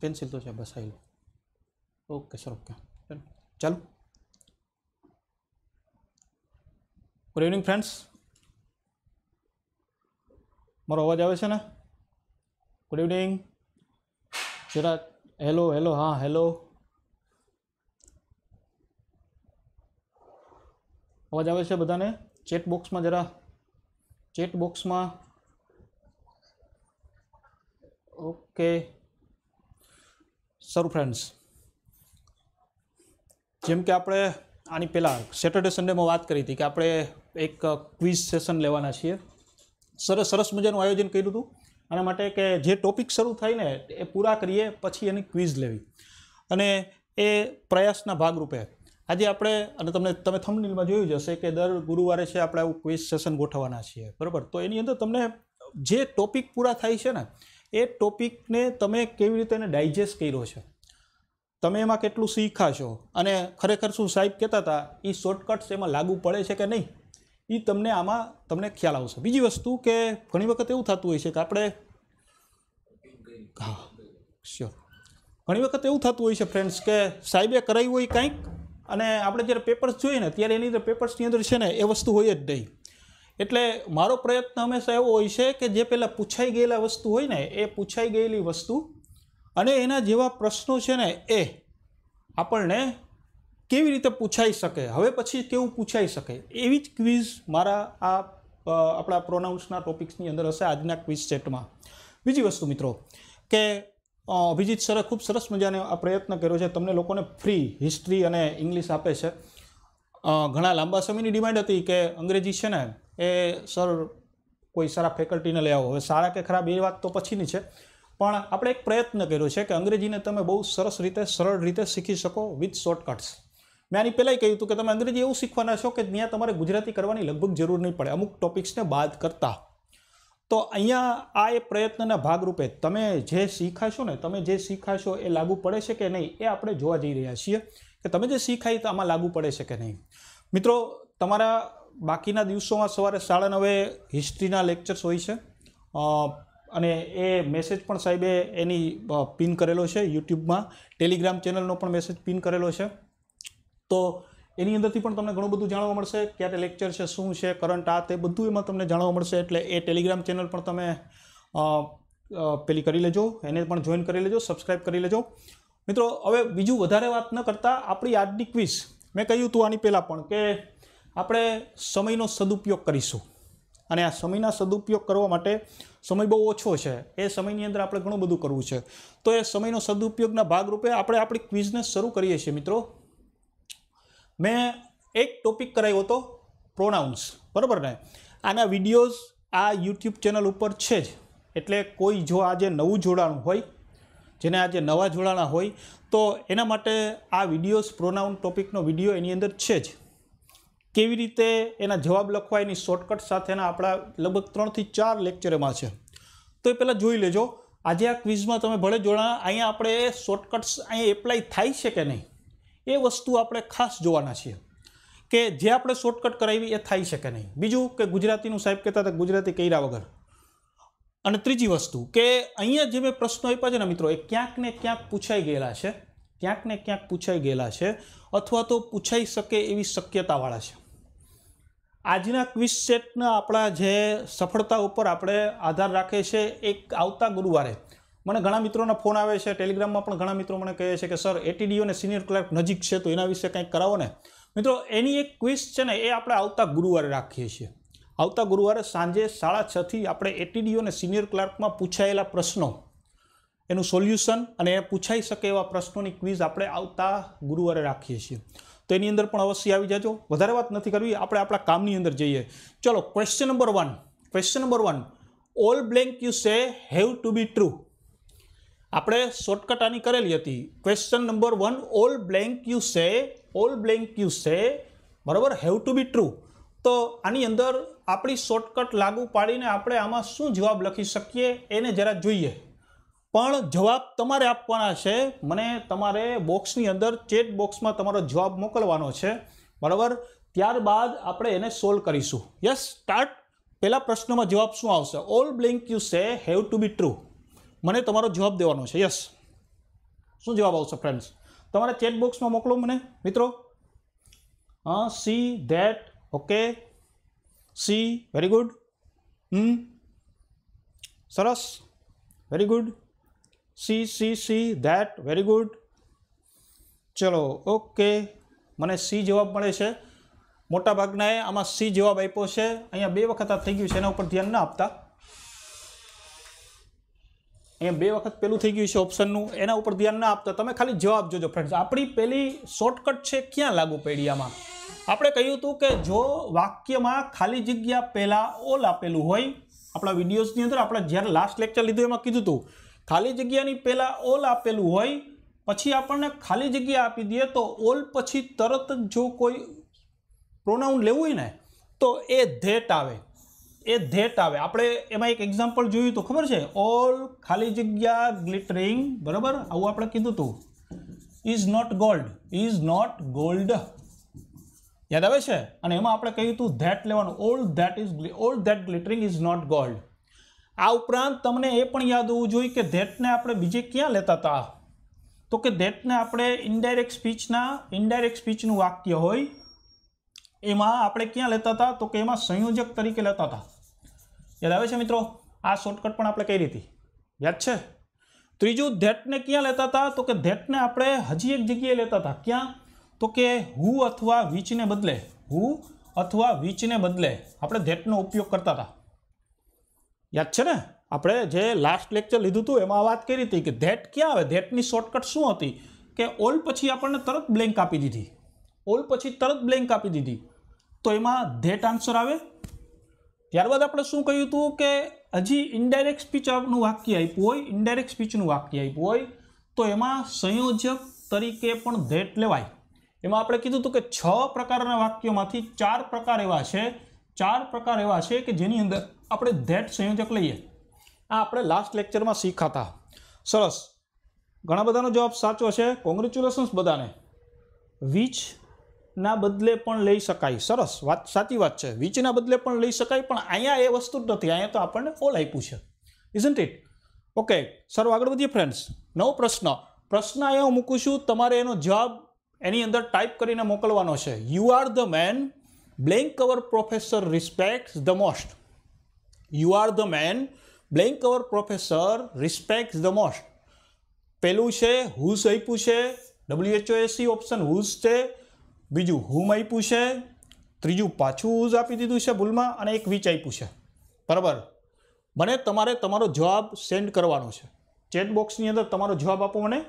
Pencil तो चाहे बस आई ओके सर ओके चलो गुड इवनिंग फ्रेंड्स मारो अवाज आए ने गुड इवनिंग जरा हेलो हेलो हाँ हेलो अवाज आए बदा ने चेट बॉक्स में जरा चेट बॉक्स में ओके okay. સર ફ્રેન્ડ્સ જેમ કે આપણે આની પહેલાં સેટરડે સન્ડેમાં વાત કરી હતી કે આપણે એક ક્વિઝ સેશન લેવાના છીએ સરસ સરસ મજાનું આયોજન કર્યું હતું આના માટે કે જે ટોપિક શરૂ થાય ને એ પૂરા કરીએ પછી એની ક્વિઝ લેવી અને એ પ્રયાસના ભાગરૂપે આજે આપણે અને તમને તમે થમનીલમાં જોયું જ હશે કે દર ગુરુવારે છે આપણે આવું ક્વિઝ સેશન ગોઠવવાના છીએ બરાબર તો એની અંદર તમને જે ટોપિક પૂરા થાય છે ને એ ટોપિકને તમે કેવી રીતે એને ડાયજેસ્ટ કર્યો છે તમે એમાં કેટલું શીખા છો અને ખરેખર શું સાહેબ કહેતા હતા એ શોર્ટકટ્સ એમાં લાગુ પડે છે કે નહીં એ તમને આમાં તમને ખ્યાલ આવશે બીજી વસ્તુ કે ઘણી વખત એવું થતું હોય છે કે આપણે હા શ્યોર ઘણી વખત એવું થતું હોય છે ફ્રેન્ડ્સ કે સાહેબે કરાવ્યું હોય કંઈક અને આપણે જ્યારે પેપર્સ જોઈએ ને ત્યારે એની અંદર પેપર્સની અંદર છે ને એ વસ્તુ હોય જ નહીં એટલે મારો પ્રયત્ન હંમેશા એવો હોય છે કે જે પહેલાં પૂછાઈ ગયેલા વસ્તુ હોય ને એ પૂછાઈ ગયેલી વસ્તુ અને એના જેવા પ્રશ્નો છે ને એ આપણને કેવી રીતે પૂછાઈ શકે હવે પછી કેવું પૂછાઈ શકે એવી જ ક્વિઝ મારા આ આપણા પ્રોનાઉન્સના ટોપિક્સની અંદર હશે આજના ક્વિઝ સેટમાં બીજી વસ્તુ મિત્રો કે અભિજીત સરે ખૂબ સરસ મજાને આ પ્રયત્ન કર્યો છે તમને લોકોને ફ્રી હિસ્ટ્રી અને ઇંગ્લિશ આપે છે ઘણા લાંબા સમયની ડિમાન્ડ હતી કે અંગ્રેજી છે ને એ સર કોઈ સારા ફેકલ્ટીને લઈ આવો હવે સારા કે ખરાબ એ વાત તો પછીની છે પણ આપણે એક પ્રયત્ન કર્યો છે કે અંગ્રેજીને તમે બહુ સરસ રીતે સરળ રીતે શીખી શકો વિથ શોર્ટકટ્સ મેં આની પહેલાં કહ્યું હતું કે તમે અંગ્રેજી એવું શીખવાના છો કે ત્યાં તમારે ગુજરાતી કરવાની લગભગ જરૂર નહીં પડે અમુક ટોપિક્સને બાદ કરતાં તો અહીંયા આ એ પ્રયત્નના ભાગરૂપે તમે જે શીખાશો ને તમે જે શીખાશો એ લાગુ પડે છે કે નહીં એ આપણે જોવા જઈ રહ્યા છીએ કે તમે જે શીખાય તો આમાં લાગુ પડે છે કે નહીં મિત્રો તમારા બાકીના દિવસોમાં સવારે સાડા નવે હિસ્ટ્રીના લેક્ચર્સ હોય છે અને એ મેસેજ પણ સાહેબે એની પિન કરેલો છે યુટ્યુબમાં ટેલિગ્રામ ચેનલનો પણ મેસેજ પિન કરેલો છે તો એની અંદરથી પણ તમને ઘણું બધું જાણવા મળશે ક્યારે લેક્ચર છે શું છે કરંટ આ તે બધું એમાં તમને જાણવા મળશે એટલે એ ટેલિગ્રામ ચેનલ પણ તમે પેલી કરી લેજો એને પણ જોઈન કરી લેજો સબસ્ક્રાઈબ કરી લેજો મિત્રો હવે બીજું વધારે વાત ન કરતાં આપણી આજની ક્વિઝ મેં કહ્યું હતું આની પહેલાં પણ કે આપણે સમયનો સદુપયોગ કરીશું અને આ સમયના સદુપયોગ કરવા માટે સમય બહુ ઓછો છે એ સમયની અંદર આપણે ઘણું બધું કરવું છે તો એ સમયનો સદુપયોગના ભાગરૂપે આપણે આપણી ક્વિઝને શરૂ કરીએ છીએ મિત્રો મેં એક ટોપિક કરાવ્યો હતો પ્રોનાઉન્સ બરાબર ને આના વિડીયોઝ આ યુટ્યુબ ચેનલ ઉપર છે જ એટલે કોઈ જો આજે નવું જોડાણું હોય જેને આજે નવા જોડાણા હોય તો એના માટે આ વિડીયોઝ પ્રોનાઉન ટોપિકનો વિડીયો એની અંદર છે જ કેવી રીતે એના જવાબ લખવા એની શોર્ટકટ સાથેના આપણા લગભગ ત્રણથી ચાર લેક્ચર એમાં છે તો એ પહેલાં જોઈ લેજો આજે આ ક્વિઝમાં તમે ભલે જોડા અહીંયા આપણે શોર્ટકટ્સ અહીંયા એપ્લાય થાય છે કે નહીં એ વસ્તુ આપણે ખાસ જોવાના છીએ કે જે આપણે શોર્ટકટ કરાવી એ થાય છે કે નહીં બીજું કે ગુજરાતીનું સાહેબ કહેતા હતા ગુજરાતી કર્યા વગર અને ત્રીજી વસ્તુ કે અહીંયા જે મેં પ્રશ્નો આપ્યા છે ને મિત્રો એ ક્યાંક ને ક્યાંક પૂછાઈ ગયેલા છે ક્યાંક ને ક્યાંક પૂછાઈ ગયેલા છે અથવા તો પૂછાઈ શકે એવી શક્યતાવાળા છે આજના ક્વિઝ સેટના આપણા જે સફળતા ઉપર આપણે આધાર રાખે છે એક આવતા ગુરુવારે મને ઘણા મિત્રોના ફોન આવે છે ટેલિગ્રામમાં પણ ઘણા મિત્રો મને કહે છે કે સર એટીડીઓ અને સિનિયર ક્લાર્ક નજીક છે તો એના વિશે કંઈક કરાવો ને મિત્રો એની એક ક્વિઝ છે ને એ આપણે આવતા ગુરુવારે રાખીએ છીએ આવતા ગુરુવારે સાંજે સાડા છથી આપણે એટીડીઓ અને સિનિયર ક્લાર્કમાં પૂછાયેલા પ્રશ્નો એનું સોલ્યુશન અને એ પૂછાઈ શકે એવા પ્રશ્નોની ક્વિઝ આપણે આવતા ગુરુવારે રાખીએ છીએ તો એની અંદર પણ અવશ્ય આવી જાજો વધારે વાત નથી કરવી આપણે આપણા કામની અંદર જઈએ ચલો question number one question number one all blank you say have to be true આપણે શોર્ટકટ આની કરેલી હતી question number one all blank you say all blank you say બરાબર હેવ ટુ બી ટ્રુ તો આની અંદર આપણી શોર્ટકટ લાગુ પાડીને આપણે આમાં શું જવાબ લખી શકીએ એને જરા જોઈએ પણ જવાબ તમારે આપવાના છે મને તમારે બોક્સની અંદર ચેટ બોક્સમાં તમારો જવાબ મોકલવાનો છે બરાબર ત્યારબાદ આપણે એને સોલ્વ કરીશું યસ સ્ટાર્ટ પહેલા પ્રશ્નમાં જવાબ શું આવશે all blank you say have to be true મને તમારો જવાબ દેવાનો છે યસ શું જવાબ આવશે ફ્રેન્ડ્સ તમારે ચેટ બોક્સમાં મોકલો મને મિત્રો હા C that okay C very good hmm સરસ very good C C C that very good ચલો ઓકે મને સી જવાબ મળે છે મોટાભાગનાએ આમાં સી જવાબ આપ્યો છે અહીંયા બે વખત આ થઈ ગયું છે એના ઉપર ધ્યાન ના આપતા અહીંયા બે વખત પેલું થઈ ગયું છે ઓપ્શનનું એના ઉપર ધ્યાન ના આપતા તમે ખાલી જવાબ જોજો ફ્રેન્ડ્સ આપણી પહેલી શોર્ટકટ છે ક્યાં લાગુ પડી આમાં આપણે કહ્યું હતું કે જો વાક્યમાં ખાલી જગ્યા પહેલાં ઓલ આપેલું હોય આપણા વિડીયોઝની અંદર આપણે જ્યારે લાસ્ટ લેક્ચર લીધું એમાં કીધું હતું ખાલી જગ્યાની પહેલાં ઓલ આપેલું હોય પછી આપણને ખાલી જગ્યા આપી દઈએ તો ઓલ પછી તરત જ જો કોઈ પ્રોનાઉન લેવું હોય ને તો એ ધેટ આવે એ ધેટ આવે આપણે એમાં એક એક્ઝામ્પલ જોયું તો ખબર છે ઓલ ખાલી જગ્યા ગ્લિટરિંગ બરાબર આવું આપણે કીધું હતું is not gold is not gold યાદ આવે છે અને એમાં આપણે કહ્યું હતું ધેટ લેવાનું all that is all that glittering is not gold આ ઉપરાંત તમને એ પણ યાદ હોવું જોઈએ કે ધેટને આપણે બીજે ક્યાં લેતા હતા તો કે ધેટને આપણે ઇનડાયરેક્ટ સ્પીચના ઇન્ડાયરેક્ટ સ્પીચનું વાક્ય હોય એમાં આપણે ક્યાં લેતા હતા તો કે એમાં સંયોજક તરીકે લેતા હતા યાદ આવે છે મિત્રો આ શોર્ટકટ પણ આપણે કઈ રીતે યાદ છે ત્રીજું ધેટને ક્યાં લેતા હતા તો કે ધેટને આપણે હજી એક જગ્યાએ લેતા હતા ક્યાં તો કે હું અથવા વીચને બદલે હું અથવા વીચને બદલે આપણે ધેટનો ઉપયોગ કરતા હતા યાદ છે ને આપણે જે લાસ્ટ લેક્ચર લીધું હતું એમાં વાત કરી હતી કે ધેટ ક્યાં આવે ધેટની શોર્ટકટ શું હતી કે ઓલ પછી આપણને તરત બ્લેન્ક આપી દીધી ઓલ પછી તરત બ્લેન્ક આપી દીધી તો એમાં ધેટ આન્સર આવે ત્યારબાદ આપણે શું કહ્યું હતું કે હજી ઇનડાયરેક્ટ સ્પીચનું વાક્ય આપ્યું હોય ઇન્ડાયરેક્ટ સ્પીચનું વાક્ય આપ્યું હોય તો એમાં સંયોજક તરીકે પણ ધેટ લેવાય એમાં આપણે કીધું હતું કે છ પ્રકારના વાક્યોમાંથી ચાર પ્રકાર એવા છે ચાર પ્રકાર એવા છે કે જેની અંદર આપણે ધેટ સંયોજક લઈએ આ આપણે લાસ્ટ લેક્ચરમાં શીખાતા સરસ ઘણા બધાનો જવાબ સાચો છે કોંગ્રેચ્યુલેશન્સ બધાને વીચના બદલે પણ લઈ શકાય સરસ વાત સાચી વાત છે વીચના બદલે પણ લઈ શકાય પણ અહીંયા એ વસ્તુ જ નથી અહીંયા તો આપણને ઓલ આપ્યું છે ઇઝન્ટ ઇટ ઓકે સર આગળ વધીએ ફ્રેન્ડ્સ નવો પ્રશ્ન પ્રશ્ન એ હું મૂકું છું તમારે એનો જવાબ એની અંદર ટાઈપ કરીને મોકલવાનો છે you are the man blank our professor respects the most you are the man blank our professor respects the most પહેલું છે હુસ આપ્યું છે ડબલ્યુએચઓએસી ઓપ્શન હુસ છે બીજું હુમ આપ્યું છે ત્રીજું પાછું હુઝ આપી દીધું છે ભૂલમાં અને એક વિચ આપ્યું છે બરાબર મને તમારે તમારો જવાબ સેન્ડ કરવાનો છે ચેટ બોક્સની અંદર તમારો જવાબ આપો મને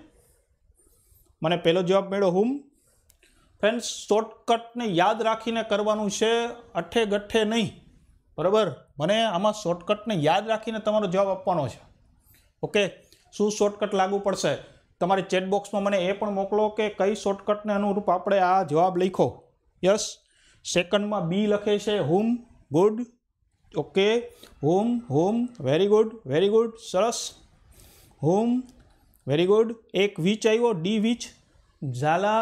મને પહેલો જવાબ મળ્યો હુમ ફ્રેન્ડ્સ શોર્ટકટને યાદ રાખીને કરવાનું છે અઠે ગઠ્ઠે નહીં બરાબર મને આમાં શોર્ટકટને યાદ રાખીને તમારો જવાબ આપવાનો છે ઓકે શું શોર્ટકટ લાગુ પડશે તમારી ચેટબોક્સમાં મને એ પણ મોકલો કે કઈ શોર્ટકટને અનુરૂપ આપણે આ જવાબ લખો યસ સેકન્ડમાં બી લખે છે whom good okay whom whom very good very good સરસ હુમ વેરી ગુડ એક વીચ આવ્યો ડી વીચ ઝાલા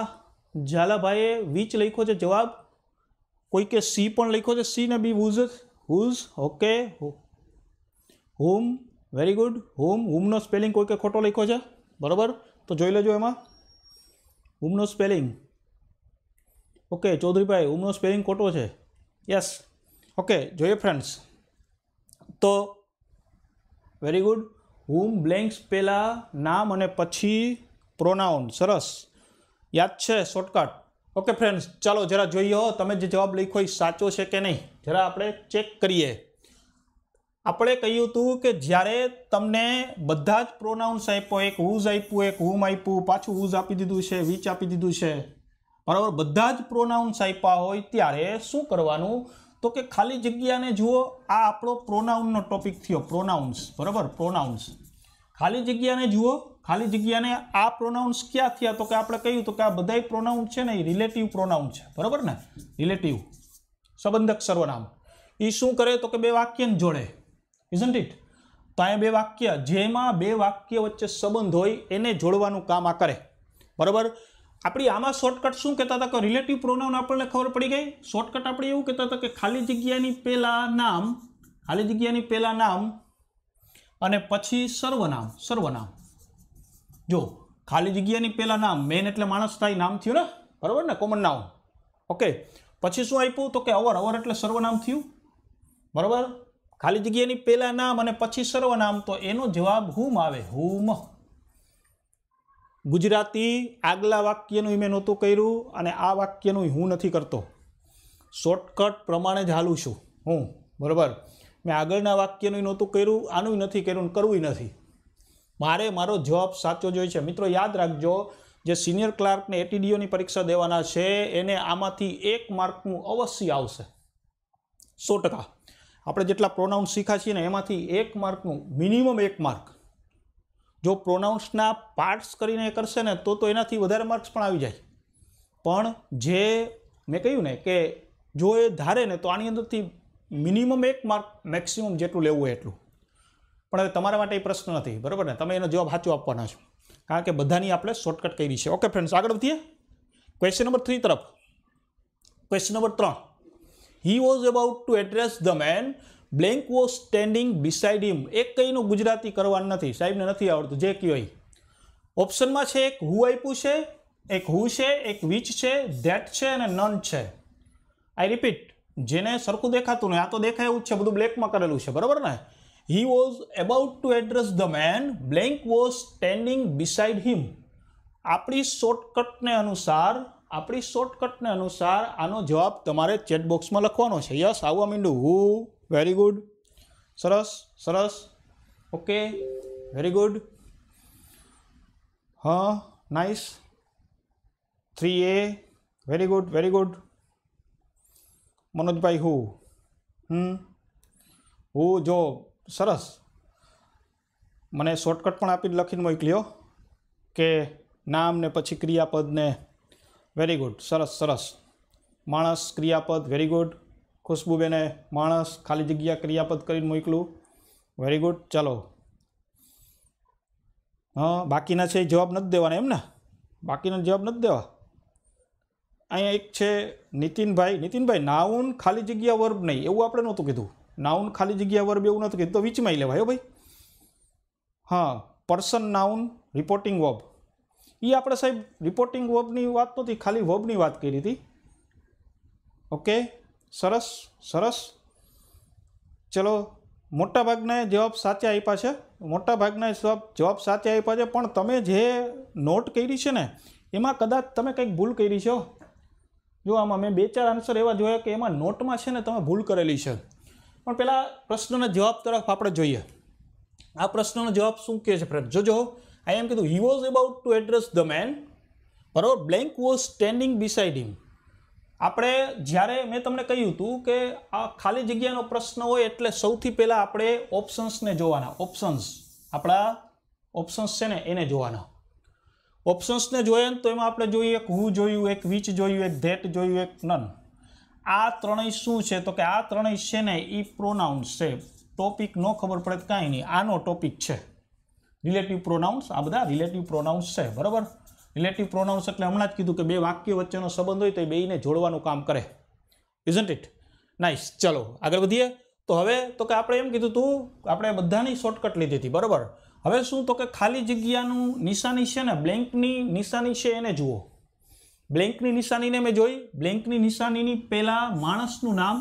ઝાલાભાઈએ વીચ લખ્યો છે જવાબ કોઈકે સી પણ લખ્યો છે સી ને B whose whose okay whom very good whom હુમનો સ્પેલિંગ કોઈકે ખોટો લખ્યો છે બરાબર તો જોઈ લેજો એમાં હુમનો સ્પેલિંગ ઓકે ચૌધરીભાઈ હુમનો સ્પેલિંગ ખોટો છે યસ ઓકે જોઈએ ફ્રેન્ડ્સ તો વેરી ગુડ હુમ બ્લેન્ક્સ પહેલાં નામ અને પછી પ્રોનાઉન સરસ યાદ છે શોર્ટકટ ઓકે ફ્રેન્ડ્સ ચાલો જરા જોઈએ તમે જે જવાબ લખ્યો એ સાચો છે કે નહીં જરા આપણે ચેક કરીએ આપણે કહ્યું હતું કે જ્યારે તમને બધા જ પ્રોનાઉન્સ આપ્યો એક હુઝ આપ્યું એક હુમ આપ્યું પાછું હુઝ આપી દીધું છે વીચ આપી દીધું છે બરાબર બધા જ પ્રોનાઉન્સ આપ્યા હોય ત્યારે શું કરવાનું તો કે ખાલી જગ્યાને જુઓ આ આપણો પ્રોનાઉનનો ટોપિક થયો પ્રોનાઉન્સ બરાબર પ્રોનાઉન્સ ખાલી જગ્યાને જુઓ ખાલી જગ્યાને આ પ્રોનાઉન્સ ક્યાં થયા તો કે આપણે કહ્યું તો કે આ બધા પ્રોનાઉન્સ છે ને એ રિલેટિવ પ્રોનાઉન છે બરાબર ને રિલેટિવ સંબંધક સર્વનામ એ શું કરે તો કે બે વાક્યને જોડે ઇઝન્ટ ઇટ તો અહીંયા બે વાક્ય જેમાં બે વાક્ય વચ્ચે સંબંધ હોય એને જોડવાનું કામ આ કરે બરાબર આપણી આમાં શોર્ટકટ શું કહેતા હતા કે રિલેટિવ પ્રોનાઉન આપણને ખબર પડી ગઈ શોર્ટકટ આપણે એવું કહેતા હતા કે ખાલી જગ્યાની પહેલાં નામ ખાલી જગ્યાની પહેલાં નામ અને પછી સર્વનામ સર્વનામ જો ખાલી જગ્યાની પહેલાં નામ મેન એટલે માણસ થાય નામ થયું ને બરાબર ને કોમન નામ ઓકે પછી શું આપ્યું તો કે અવર અવર એટલે સર્વનામ થયું બરાબર ખાલી જગ્યાની પહેલાં નામ અને પછી સર્વનામ તો એનો જવાબ હુમ આવે હુમ ગુજરાતી આગલા વાક્યનું મેં નહોતું કર્યું અને આ વાક્યનું હું નથી કરતો શોર્ટકટ પ્રમાણે જ હાલું છું હું બરાબર મેં આગળના વાક્યનું નહોતું કર્યું આનું નથી કર્યું કરવું નથી મારે મારો જવાબ સાચો જોઈએ છે મિત્રો યાદ રાખજો જે સિનિયર ક્લાર્કને એટીડીઓની પરીક્ષા દેવાના છે એને આમાંથી એક માર્કનું અવશ્ય આવશે સો ટકા આપણે જેટલા પ્રોનાઉન્સ શીખ્યા છીએ ને એમાંથી એક માર્કનું મિનિમમ એક માર્ક જો પ્રોનાઉન્સના પાર્ટ્સ કરીને કરશે ને તો તો એનાથી વધારે માર્ક્સ પણ આવી જાય પણ જે મેં કહ્યું ને કે જો એ ધારે ને તો આની અંદરથી મિનિમમ એક માર્ક મેક્સિમમ જેટલું લેવું હોય એટલું પણ હવે તમારા માટે એ પ્રશ્ન નથી બરાબર ને તમે એનો જવાબ સાચો આપવાના છો કારણ કે બધાની આપણે શોર્ટકટ કરી છે ઓકે ફ્રેન્ડ્સ આગળ વધીએ ક્વેશ્ચન નંબર થ્રી તરફ ક્વેશ્ચન નંબર ત્રણ he was about to address the man blank was standing beside him એક કંઈનું ગુજરાતી કરવાનું નથી સાહેબને નથી આવડતું જે કયો ઓપ્શનમાં છે એક હુ આપ્યું છે એક હુ છે એક વિચ છે ધેટ છે અને નન છે આઈ રિપીટ જેને સરખું દેખાતું નહીં આ તો દેખાય એવું જ છે બધું બ્લેકમાં કરેલું છે બરાબર ને He was about to address the man. Blank was standing beside him. આપણી શોર્ટકટને અનુસાર આપણી શોર્ટકટને અનુસાર આનો જવાબ તમારે ચેટબોક્સમાં લખવાનો છે યસ આવવા મીંડું હુ વેરી ગુડ સરસ સરસ okay very good uh nice three A very good very good મનોજભાઈ હુ હમ હું જો સરસ મને શોર્ટકટ પણ આપીને લખીને મોકલ્યો કે નામ ને પછી ક્રિયાપદ ને વેરી ગુડ સરસ સરસ માણસ ક્રિયાપદ વેરી ગુડ ખુશ્બુબેને માણસ ખાલી જગ્યા ક્રિયાપદ કરીને મોકલું વેરી ગુડ ચાલો હં બાકીના છે જવાબ નથી દેવાના એમ ને બાકીનો જવાબ નથી દેવા અહીંયા એક છે નીતિનભાઈ નીતિનભાઈ નાઉન ખાલી જગ્યા વર્બ નહીં એવું આપણે નહોતું કીધું નાઉન ખાલી જગ્યા વર્બ એવું નથી કીધું તો વીચમાં લેવાય ભાઈ હા પર્સન નાઉન રિપોર્ટિંગ વર્બ એ આપણે સાહેબ રિપોર્ટિંગ વર્બની વાત નહોતી ખાલી વર્બની વાત કરી હતી ઓકે સરસ સરસ ચલો મોટાભાગના જવાબ સાચા આપ્યા છે મોટાભાગના જવાબ જવાબ સાચા આપ્યા છે પણ તમે જે નોટ કરી છે ને એમાં કદાચ તમે કંઈક ભૂલ કરી છો જો આમાં મેં બે ચાર આન્સર એવા જોયા કે એમાં નોટમાં છે ને તમે ભૂલ કરેલી છે પણ પહેલાં પ્રશ્નના જવાબ તરફ આપણે જોઈએ આ પ્રશ્નનો જવાબ શું કહે છે ફ્રેન્ડ જોજો આઈ એમ કીધું he was about to address the man બરોબર blank was standing beside him આપણે જ્યારે મેં તમને કહ્યું હતું કે આ ખાલી જગ્યાનો પ્રશ્ન હોય એટલે સૌથી પહેલાં આપણે ઓપ્શન્સને જોવાના ઓપ્શન્સ આપણા ઓપ્શન્સ છે ને એને જોવાના ઓપ્શન્સને જોઈએ ને તો એમાં આપણે જોઈએ એક હું જોયું એક વીચ જોયું એક ધેટ જોયું એક નન આ ત્રણેય શું છે તો કે આ ત્રણેય છે ને એ પ્રોનાઉન્સ છે ટોપિક ન ખબર પડે કાંઈ નહીં આનો ટોપિક છે રિલેટિવ પ્રોનાઉન્સ આ બધા રિલેટિવ પ્રોનાઉન્સ છે બરાબર રિલેટિવ પ્રોનાઉન્સ એટલે હમણાં જ કીધું કે બે વાક્ય વચ્ચેનો સંબંધ હોય તો એ બેને જોડવાનું કામ કરે ઇઝન્ટ ઇટ નાઇસ ચલો આગળ વધીએ તો હવે તો કે આપણે એમ કીધું હતું આપણે બધાની શોર્ટકટ લીધી હતી બરાબર હવે શું તો કે ખાલી જગ્યાનું નિશાની છે ને બ્લેન્કની નિશાની છે એને જુઓ બ્લેન્કની નિશાનીને મેં જોઈ બ્લેન્કની નિશાનીની પહેલાં માણસનું નામ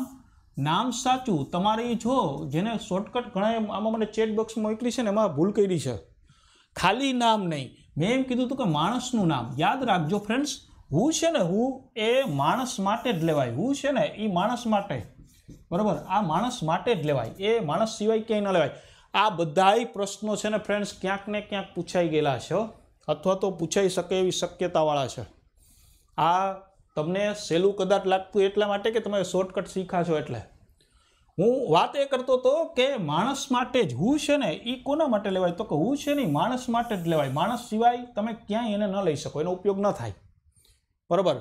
નામ સાચું તમારે એ જો જેને શોર્ટકટ ઘણા આમાં મને ચેટ બોક્સમાં મોકલી છે ને એમાં ભૂલ કરી છે ખાલી નામ નહીં મેં એમ કીધું હતું કે માણસનું નામ યાદ રાખજો ફ્રેન્ડ્સ હું છે ને હું એ માણસ માટે જ લેવાય હું છે ને એ માણસ માટે બરાબર આ માણસ માટે જ લેવાય એ માણસ સિવાય ક્યાંય ન લેવાય આ બધાય પ્રશ્નો છે ને ફ્રેન્ડ્સ ક્યાંક ને ક્યાંક પૂછાઈ ગયેલા છે અથવા તો પૂછાઈ શકે એવી શક્યતાવાળા છે આ તમને સહેલું કદાચ લાગતું એટલા માટે કે તમે શોર્ટકટ શીખા છો એટલે હું વાત એ કરતો હતો કે માણસ માટે જ હું છે ને એ કોના માટે લેવાય તો કે હું છે નહીં માણસ માટે જ લેવાય માણસ સિવાય તમે ક્યાંય એને ન લઈ શકો એનો ઉપયોગ ન થાય બરાબર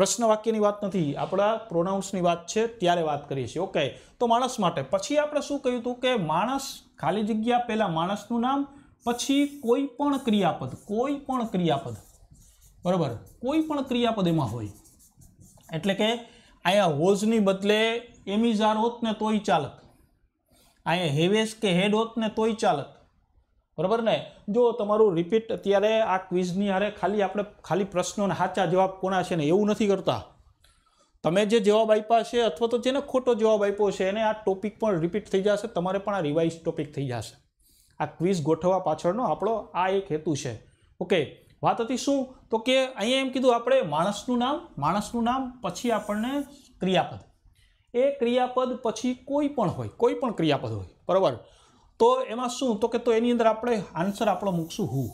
પ્રશ્ન વાક્યની વાત નથી આપણા પ્રોનાઉન્સની વાત છે ત્યારે વાત કરીએ છીએ ઓકે તો માણસ માટે પછી આપણે શું કહ્યું હતું કે માણસ ખાલી જગ્યા પહેલાં માણસનું નામ પછી કોઈ પણ ક્રિયાપદ કોઈ પણ ક્રિયાપદ બરાબર કોઈ પણ ક્રિયાપદ હોય એટલે કે અહીંયા હોઝની બદલે એમિઝાર હોત ને તોય ચાલક અહીંયા હેવેસ કે હેડ હોત ને તોય ચાલક બરાબર ને જો તમારું રિપીટ અત્યારે આ ક્વિઝની હારે ખાલી આપણે ખાલી પ્રશ્નોના સાચા જવાબ કોના છે ને એવું નથી કરતા તમે જે જવાબ આપ્યા છે અથવા તો જેને ખોટો જવાબ આપ્યો છે એને આ ટોપિક પણ રિપીટ થઈ જશે તમારે પણ આ રિવાઇઝ ટોપિક થઈ જશે આ ક્વિઝ ગોઠવવા પાછળનો આપણો આ એક હેતુ છે ઓકે વાત હતી શું તો કે અહીંયા એમ કીધું આપણે માણસનું નામ માણસનું નામ પછી આપણને ક્રિયાપદ એ ક્રિયાપદ પછી કોઈ પણ હોય કોઈ પણ ક્રિયાપદ હોય બરાબર તો એમાં શું તો કે તો એની અંદર આપણે આન્સર આપણો મૂકશું હું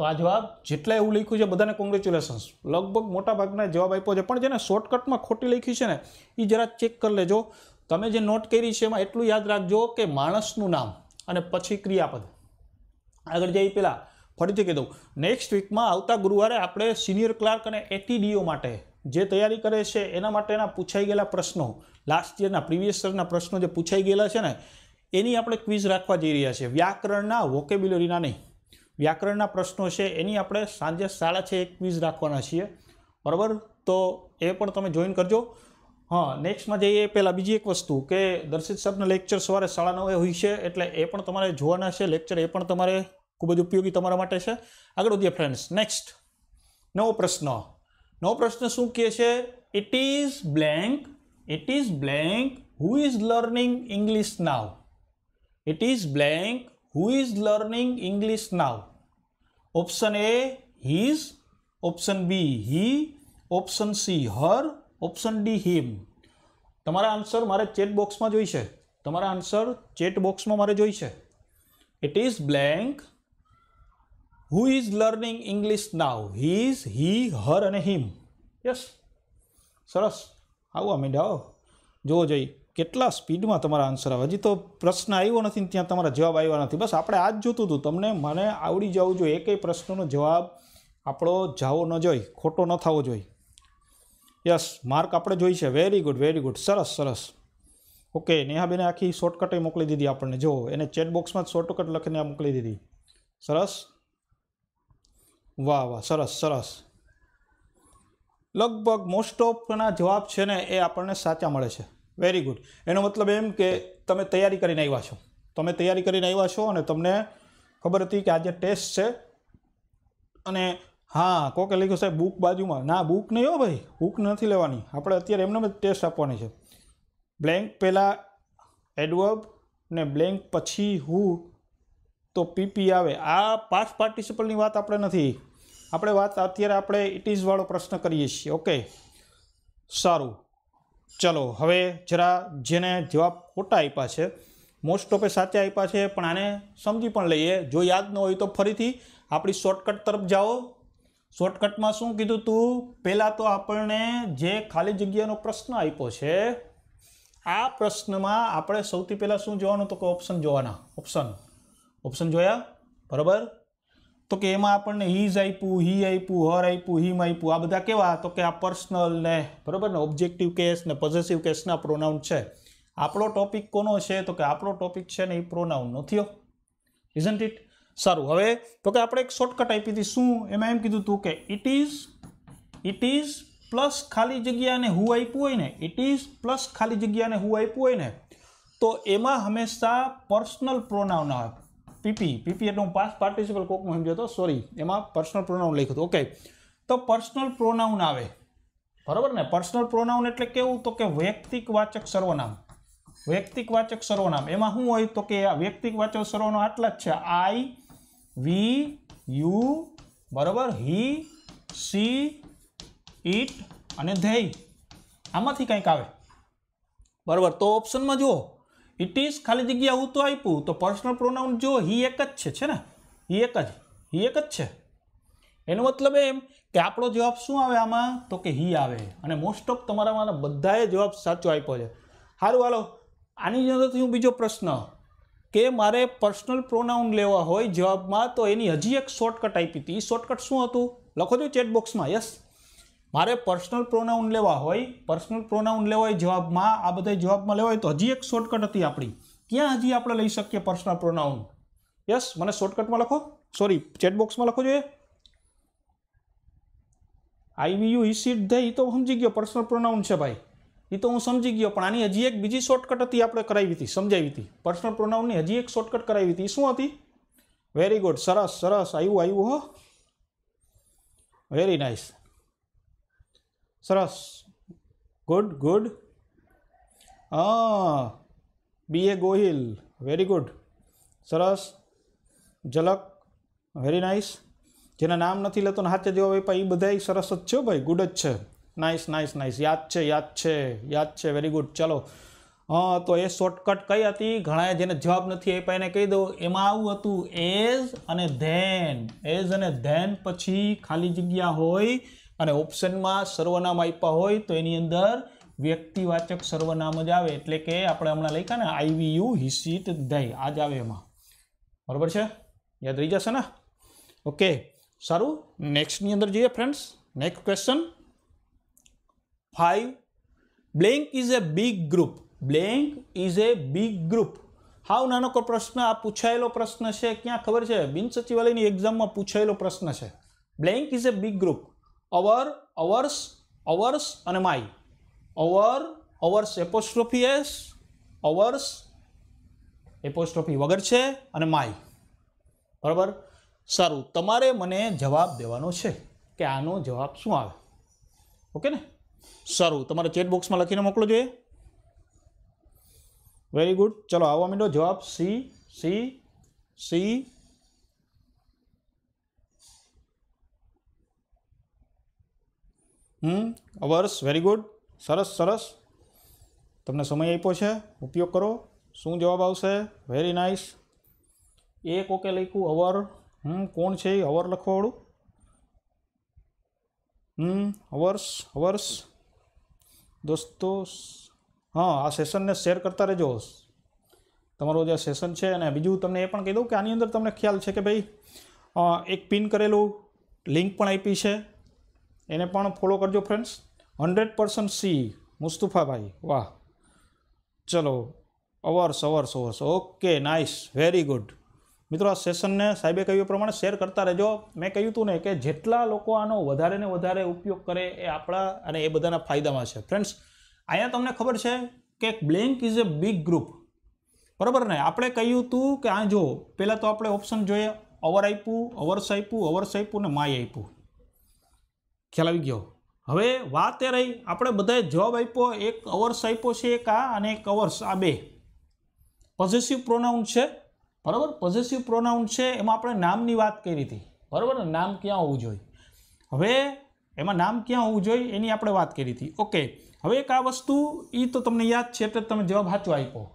તો આ જવાબ જેટલા એવું લખ્યું છે બધાને કોંગ્રેચ્યુલેશન્સ લગભગ મોટા ભાગના જવાબ આપ્યો છે પણ જેને શોર્ટકટમાં ખોટી લખી છે ને એ જરા ચેક કરી લેજો તમે જે નોટ કરી છે એમાં એટલું યાદ રાખજો કે માણસનું નામ અને પછી ક્રિયાપદ આગળ જઈ પેલા ફરીથી કહી દઉં નેક્સ્ટ વીકમાં આવતા ગુરુવારે આપણે સિનિયર ક્લાર્ક અને એટીડીઓ માટે જે તૈયારી કરે છે એના માટેના પૂછાઈ ગયેલા પ્રશ્નો લાસ્ટ યરના પ્રીવિયસ યરના પ્રશ્નો જે પૂછાઈ ગયેલા છે ને એની આપણે ક્વિઝ રાખવા જઈ રહ્યા છીએ વ્યાકરણના વોકેબ્યુલરીના નહીં વ્યાકરણના પ્રશ્નો છે એની આપણે સાંજે સાડા છે એક ક્વિઝ રાખવાના છીએ બરાબર તો એ પણ તમે જોઈન કરજો હા નેક્સ્ટમાં જઈએ પહેલાં બીજી એક વસ્તુ કે દર્શિત સાહેબના લેક્ચર સવારે સાડા નવે હોય છે એટલે એ પણ તમારે જોવાના છે લેક્ચર એ પણ તમારે ખૂબ જ ઉપયોગી તમારા માટે છે આગળ વધીએ ફ્રેન્ડ્સ નેક્સ્ટ નવો પ્રશ્ન નવો પ્રશ્ન શું કહે છે it is blank it is blank who is learning English now it is blank who is learning English now option A his option B he option C her option D him તમારા answer મારે chat બોક્સમાં જોઈશે તમારા answer chat બોક્સમાં મારે જોઈશે it is blank who is learning English now his he her અને him yes સરસ આવો અમીડા આવો જોવો જોઈએ કેટલા સ્પીડમાં તમારા આન્સર આવે હજી તો પ્રશ્ન આવ્યો નથી ત્યાં તમારા જવાબ આવ્યા નથી બસ આપણે આ જ જોતું હતું તમને મને આવડી જવું જોઈએ એકેય પ્રશ્નનો જવાબ આપણો જાવો ન જોઈએ ખોટો ન થવો જોઈએ યસ માર્ક આપણે જોઈ છે વેરી ગુડ વેરી ગુડ સરસ સરસ ઓકે નેહાબેને આખી શોર્ટકટે મોકલી દીધી આપણને જો એને ચેટબોક્સમાં જ શોર્ટકટ લખીને મોકલી દીધી સરસ વાહ વાહ સરસ સરસ લગભગ મોસ્ટ ઓફના જવાબ છે ને એ આપણને સાચા મળે છે વેરી ગુડ એનો મતલબ એમ કે તમે તૈયારી કરીને આવ્યા છો તમે તૈયારી કરીને આવ્યા છો અને તમને ખબર હતી કે આજે ટેસ્ટ છે અને હા કોકે લખ્યું સાહેબ બુક બાજુમાં ના બુક નહીં હો ભાઈ બુક નથી લેવાની આપણે અત્યારે એમને જ ટેસ્ટ આપવાની છે બ્લેન્ક પહેલાં એડવર્બ ને બ્લેન્ક પછી હું તો પીપી આવે આ પાસ્ટ પાર્ટિસિપલની વાત આપણે નથી આપણે વાત અત્યારે આપણે ઇટ ઇઝવાળો પ્રશ્ન કરીએ છીએ ઓકે સારું ચલો હવે જરા જેને જવાબ ખોટા આપ્યા છે મોસ્ટ ઓફે સાચા આપ્યા છે પણ આને સમજી પણ લઈએ જો યાદ ન હોય તો ફરીથી આપણી શોર્ટકટ તરફ જાઓ શોર્ટકટમાં શું કીધું તું પહેલાં તો આપણને જે ખાલી જગ્યાનો પ્રશ્ન આપ્યો છે આ પ્રશ્નમાં આપણે સૌથી પહેલાં શું જોવાનું તો કે ઓપ્શન જોવાના ઓપ્શન ઓપ્શન જોયા બરાબર તો કે એમાં આપણને હિઝ આપ્યું હી આપ્યું હર આપ્યું હિમ આપ્યું આ બધા કેવા તો કે આ પર્સનલ ને બરાબર ને ઓબ્જેક્ટિવ કેસ ને પોઝેસિવ કેસના પ્રોનાઉન છે આપણો ટોપિક કોનો છે તો કે આપણો ટોપિક છે ને એ પ્રોનાઉનનો થયો ઇઝન્ટ ઇટ સારું હવે તો કે આપણે એક શોર્ટકટ આપી હતી શું એમાં એમ કીધું હતું કે it is it is plus ખાલી જગ્યાને હું આપ્યું હોય ને ઇટ ઇઝ પ્લસ ખાલી જગ્યાને હું આપ્યું હોય ને તો એમાં હંમેશા પર્સનલ પ્રોનાઉન આવે પીપી પીપી એટલે હું પાસ પાર્ટિસિપલ કોક સમજ્યો હતો સોરી એમાં પર્સનલ પ્રોનાઉન લખ્યું હતું ઓકે તો પર્સનલ પ્રોનાઉન આવે બરાબર ને પર્સનલ પ્રોનાઉન એટલે કેવું તો કે વૈયક્તિક વાચક સર્વનામ વૈયક્તિક વાચક સર્વનામ એમાં શું હોય તો કે વ્યક્તિક વાચક સર્વનામ આટલા જ છે આઈ વી યુ બરાબર હી સી ઇટ અને ધેય આમાંથી કંઈક આવે બરાબર તો ઓપ્શનમાં જુઓ ઇટ ઇઝ ખાલી જગ્યા હું તો આપ્યું તો પર્સનલ પ્રોનાઉન જો હી એક જ છે છે ને હી એક જ હી એક જ છે એનો મતલબ એમ કે આપણો જવાબ શું આવે આમાં તો કે હી આવે અને મોસ્ટ ઓફ તમારામાં બધાએ જવાબ સાચો આપ્યો છે સારું હાલો આની અંદરથી હું બીજો પ્રશ્ન કે મારે પર્સનલ પ્રોનાઉન લેવા હોય જવાબમાં તો એની હજી એક શોર્ટકટ આપી હતી એ શોર્ટકટ શું હતું લખો છો ચેટબોક્સમાં યસ મારે પર્સનલ પ્રોનાઉન લેવા હોય પર્સનલ પ્રોનાઉન લેવા હોય જવાબમાં આ બધા જવાબમાં લેવા હોય તો હજી એક શોર્ટકટ હતી આપણી ક્યાં હજી આપણે લઈ શકીએ પર્સનલ પ્રોનાઉન યસ મને શોર્ટકટમાં લખો સોરી ચેટબોક્સમાં લખો જોઈએ આઈવીયુ e ઈ સીટ દે એ તો સમજી ગયો પર્સનલ પ્રોનાઉન છે ભાઈ એ તો હું સમજી ગયો પણ આની હજી એક બીજી શોર્ટકટ હતી આપણે કરાવી હતી સમજાવી હતી પર્સનલ પ્રોનાઉનની હજી એક શોર્ટકટ કરાવી હતી શું હતી વેરી ગુડ સરસ સરસ આવ્યું આવ્યું હો વેરી નાઇસ સરસ ગુડ ગુડ હા B A Gohil very good સરસ ઝલક વેરી નાઇસ જેના નામ નથી લેતો ને હાથે જેવા ભાઈ એ બધા સરસ જ છે ભાઈ ગુડ જ છે નાઇસ નાઇસ નાઇસ યાદ છે યાદ છે યાદ છે વેરી ગુડ ચલો હા તો એ શોર્ટકટ કઈ હતી ઘણાએ જેને જવાબ નથી આપ્યા એને કહી દો એમાં આવું હતું એઝ અને ધેન એઝ અને ધેન પછી ખાલી જગ્યા હોય અને ઓપ્શનમાં સર્વનામ આપ્યા હોય તો એની અંદર વ્યક્તિવાચક સર્વનામ જ આવે એટલે કે આપણે હમણાં લખ્યા ને આઈવીયુ હિસીટ ધય આ જ આવે એમાં બરાબર છે યાદ રહી જશે ને ઓકે સારું નેક્સ્ટની અંદર જઈએ friends next question five blank is a big group blank is a big group હાવ નાનકો પ્રશ્ન આ પૂછાયેલો પ્રશ્ન છે ક્યાં ખબર છે બિન સચિવાલયની એક્ઝામમાં પૂછાયેલો પ્રશ્ન છે blank is a big group our ours ours અને my our ours apostrophe S ours apostrophe વગર છે અને માય બરાબર સારું તમારે મને જવાબ દેવાનો છે કે આનો જવાબ શું આવે ઓકે ને સારું તમારે ચેટબોક્સમાં લખીને મોકલો જોઈએ વેરી ગુડ ચલો આવવા માંડો જવાબ C C C hmm ours very good સરસ સરસ તમને સમય આપ્યો છે ઉપયોગ કરો શું જવાબ આવશે વેરી નાઇસ એક ઓકે લખ્યું અવર હમ કોણ છે એ અવર લખવાવાળું હમ અવર્સ અવર્સ દોસ્તો હા આ સેશનને શેર કરતા રહેજો તમારું જે સેશન છે અને બીજું તમને એ પણ કહી દઉં કે આની અંદર તમને ખ્યાલ છે કે ભાઈ એક પિન કરેલું લિંક પણ આપી છે એને પણ ફોલો કરજો ફ્રેન્ડ્સ હંડ્રેડ પર્સન્ટ સી મુસ્તુફાભાઈ વાહ ચલો ours ours ours okay nice very good મિત્રો આ સેશનને સાહેબે કહ્યું પ્રમાણે શેર કરતા રહેજો મેં કહ્યું હતું ને કે જેટલા લોકો આનો વધારે ને વધારે ઉપયોગ કરે એ આપણા અને એ બધાના ફાયદામાં છે ફ્રેન્ડ્સ અહીંયા તમને ખબર છે કે blank is a big group બરાબર ને આપણે કહ્યું હતું કે આ જો પહેલાં તો આપણે ઓપ્શન જોઈએ અવર આપ્યું અવર્સ આપ્યું અવર્સ આપ્યું ને માય આપ્યું ખ્યાલ ગયો હવે વાત એ રહી આપણે બધાએ જવાબ આપ્યો એક અવર્સ આપ્યો છે એક આ અને એક અવર્સ આ બે પોઝિટિવ પ્રોનાઉન છે બરાબર પોઝિટિવ પ્રોનાઉન છે એમાં આપણે નામની વાત કરી હતી બરાબર નામ ક્યાં હોવું જોઈએ હવે એમાં નામ ક્યાં હોવું જોઈએ એની આપણે વાત કરી હતી ઓકે હવે એક આ વસ્તુ એ તો તમને યાદ છે એટલે તમે જવાબ સાચો આપ્યો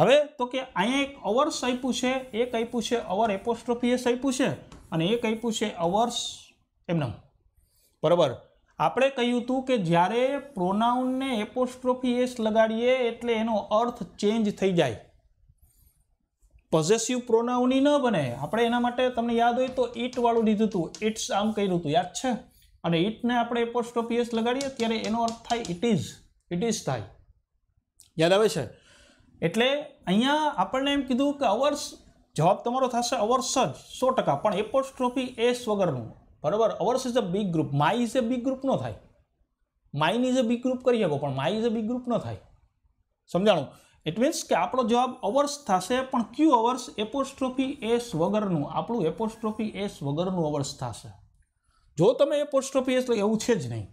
હવે તો કે અહીંયા એક અવર્સ આપ્યું છે એક આપ્યું છે અવર એપોસ્ટ્રોફી એસ આપ્યું છે અને એક આપ્યું છે અવર્સ એમનામ બરાબર આપણે કહ્યું હતું કે જ્યારે પ્રોનાઉનને એપોસ્ટ્રોફી એસ લગાડીએ એટલે એનો અર્થ ચેન્જ થઈ જાય પોઝેસિવ પ્રોનાઉની ન બને આપણે એના માટે તમને યાદ હોય તો ઈટવાળું લીધું હતું ઇટ્સ આમ કર્યું હતું યાદ છે અને ઈટને આપણે એપોસ્ટ્રોફી એસ લગાડીએ ત્યારે એનો અર્થ થાય ઇટ ઇઝ ઇટ ઇઝ થાય યાદ આવે છે એટલે અહીંયા આપણને એમ કીધું કે અવર્સ જવાબ તમારો થશે અવર્સ જ સો ટકા પણ એપોસ્ટ્રોફી એસ વગરનું બરાબર ours is a big group my is a big group ન થાય mine is a big group કરી શકો પણ my is a big group ન થાય સમજાણું ઇટ મીન્સ કે આપણો જવાબ અવર્સ થશે પણ ક્યુ અવર્સ એપોસ્ટ્રોફી એસ વગરનું આપણું એપોસ્ટ્રોફી એસ વગરનું અવર્સ થશે જો તમે એપોસ્ટ્રોફી એસ એવું છે જ નહીં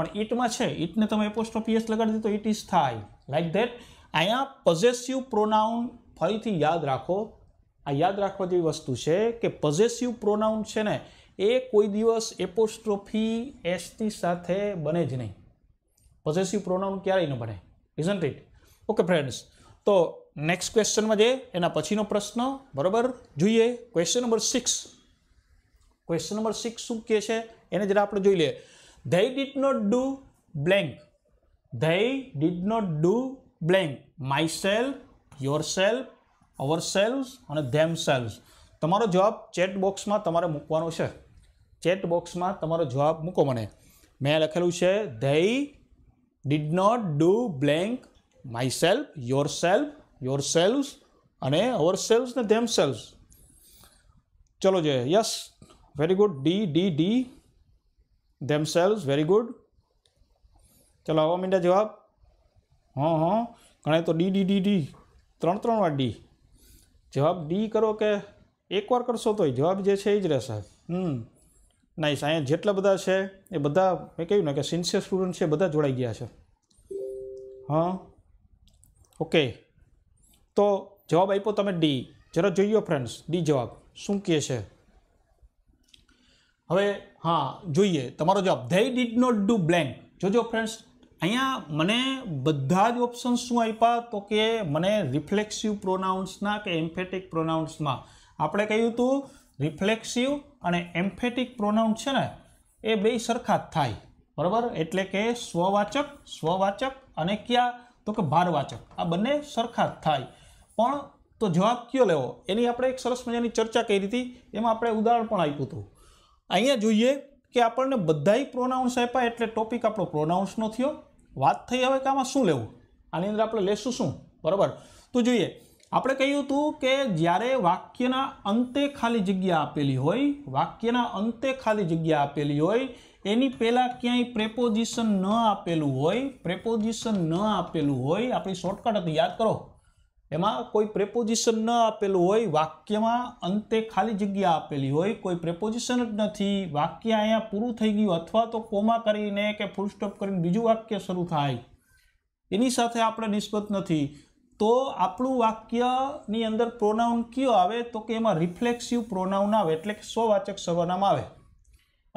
પણ ઇટમાં છે ઇટને તમે એપોસ્ટ્રોફી એસ લગાડી તો ઇટ ઇઝ થાય લાઈક ધેટ અહીંયા પોઝેસિવ પ્રોનાઉન ફરીથી યાદ રાખો આ યાદ રાખવા જેવી વસ્તુ છે કે પોઝેસિવ પ્રોનાઉન છે ને એ કોઈ દિવસ એપોસ્ટ્રોફી એસની સાથે બને જ નહીં પોઝેસિવ પ્રોનાઉન ક્યારેય ન બને ઇઝન્ટ ઇટ ઓકે ફ્રેન્ડ્સ તો નેક્સ્ટ ક્વેશ્ચનમાં જઈએ એના પછીનો પ્રશ્ન બરાબર જોઈએ question number six question number six શું કહે છે એને જરા આપણે જોઈ લઈએ they did not do blank they did not do blank myself yourself ourselves અને ધેમ સેલ્સ તમારો જવાબ ચેટ બોક્સમાં તમારે મૂકવાનો છે ચેટ બોક્સમાં તમારો જવાબ મૂકો મને મેં લખેલું છે they did not do blank myself yourself yourselves અને અવર સેલ્સ ને ધેમ સેલ્સ ચલો જે yes very good D D D themselves very good ચલો આવવા મીંડા જવાબ હં હં ઘણા તો ડી ડી ડી ડી ત્રણ ત્રણ વાર ડી જવાબ ડી કરો કે એકવાર કરશો તોય જવાબ જે છે એ જ રહેશે હમ નાઈસ અહીંયા જેટલા બધા છે એ બધા મેં કહ્યું ને કે સિન્સિયર સ્ટુડન્ટ છે બધા જોડાઈ ગયા છે હા ઓકે તો જવાબ આપ્યો તમે ડી જરા જોઈએ ફ્રેન્ડ્સ ડી જવાબ શું કહે છે હવે હા જોઈએ તમારો જવાબ they did not do blank જોજો ફ્રેન્ડ્સ અહીંયા મને બધા જ ઓપ્શન્સ શું આપ્યા તો કે મને રિફ્લેક્સિવ પ્રોનાઉન્સના કે એમ્ફેટિક પ્રોનાઉન્સમાં આપણે કહ્યું હતું રિફ્લેક્સિવ અને એમ્ફેટિક પ્રોનાઉન છે ને એ બે સરખા જ થાય બરાબર એટલે કે સ્વવાચક સ્વવાચક અને ક્યા તો કે ભારવાચક આ બંને સરખા જ થાય પણ તો જવાબ કયો લેવો એની આપણે એક સરસ મજાની ચર્ચા કરી હતી એમાં આપણે ઉદાહરણ પણ આપ્યું હતું અહીંયા જોઈએ કે આપણને બધાય પ્રોનાઉન્સ આપ્યા એટલે ટોપિક આપણો પ્રોનાઉન્સનો થયો વાત થઈ હવે કે આમાં શું લેવું આની અંદર આપણે લેશું શું બરાબર તો જોઈએ આપણે કહ્યું હતું કે જ્યારે વાક્યના અંતે ખાલી જગ્યા આપેલી હોય વાક્યના અંતે ખાલી જગ્યા આપેલી હોય એની પહેલાં ક્યાંય પ્રેપોઝિશન ન આપેલું હોય પ્રેપોઝિશન ન આપેલું હોય આપણી શોર્ટકટ હતી યાદ કરો એમાં કોઈ પ્રેપોઝિશન ન આપેલું હોય વાક્યમાં અંતે ખાલી જગ્યા આપેલી હોય કોઈ પ્રેપોઝિશન જ નથી વાક્ય અહીંયા પૂરું થઈ ગયું અથવા તો કોમા કરીને કે ફૂલ સ્ટોપ કરીને બીજું વાક્ય શરૂ થાય એની સાથે આપણે નિસ્બત નથી તો આપણું વાક્યની અંદર પ્રોનાઉન કયો આવે તો કે એમાં રિફ્લેક્સિવ પ્રોનાઉન આવે એટલે કે સ્વવાચક સર્વનામ આવે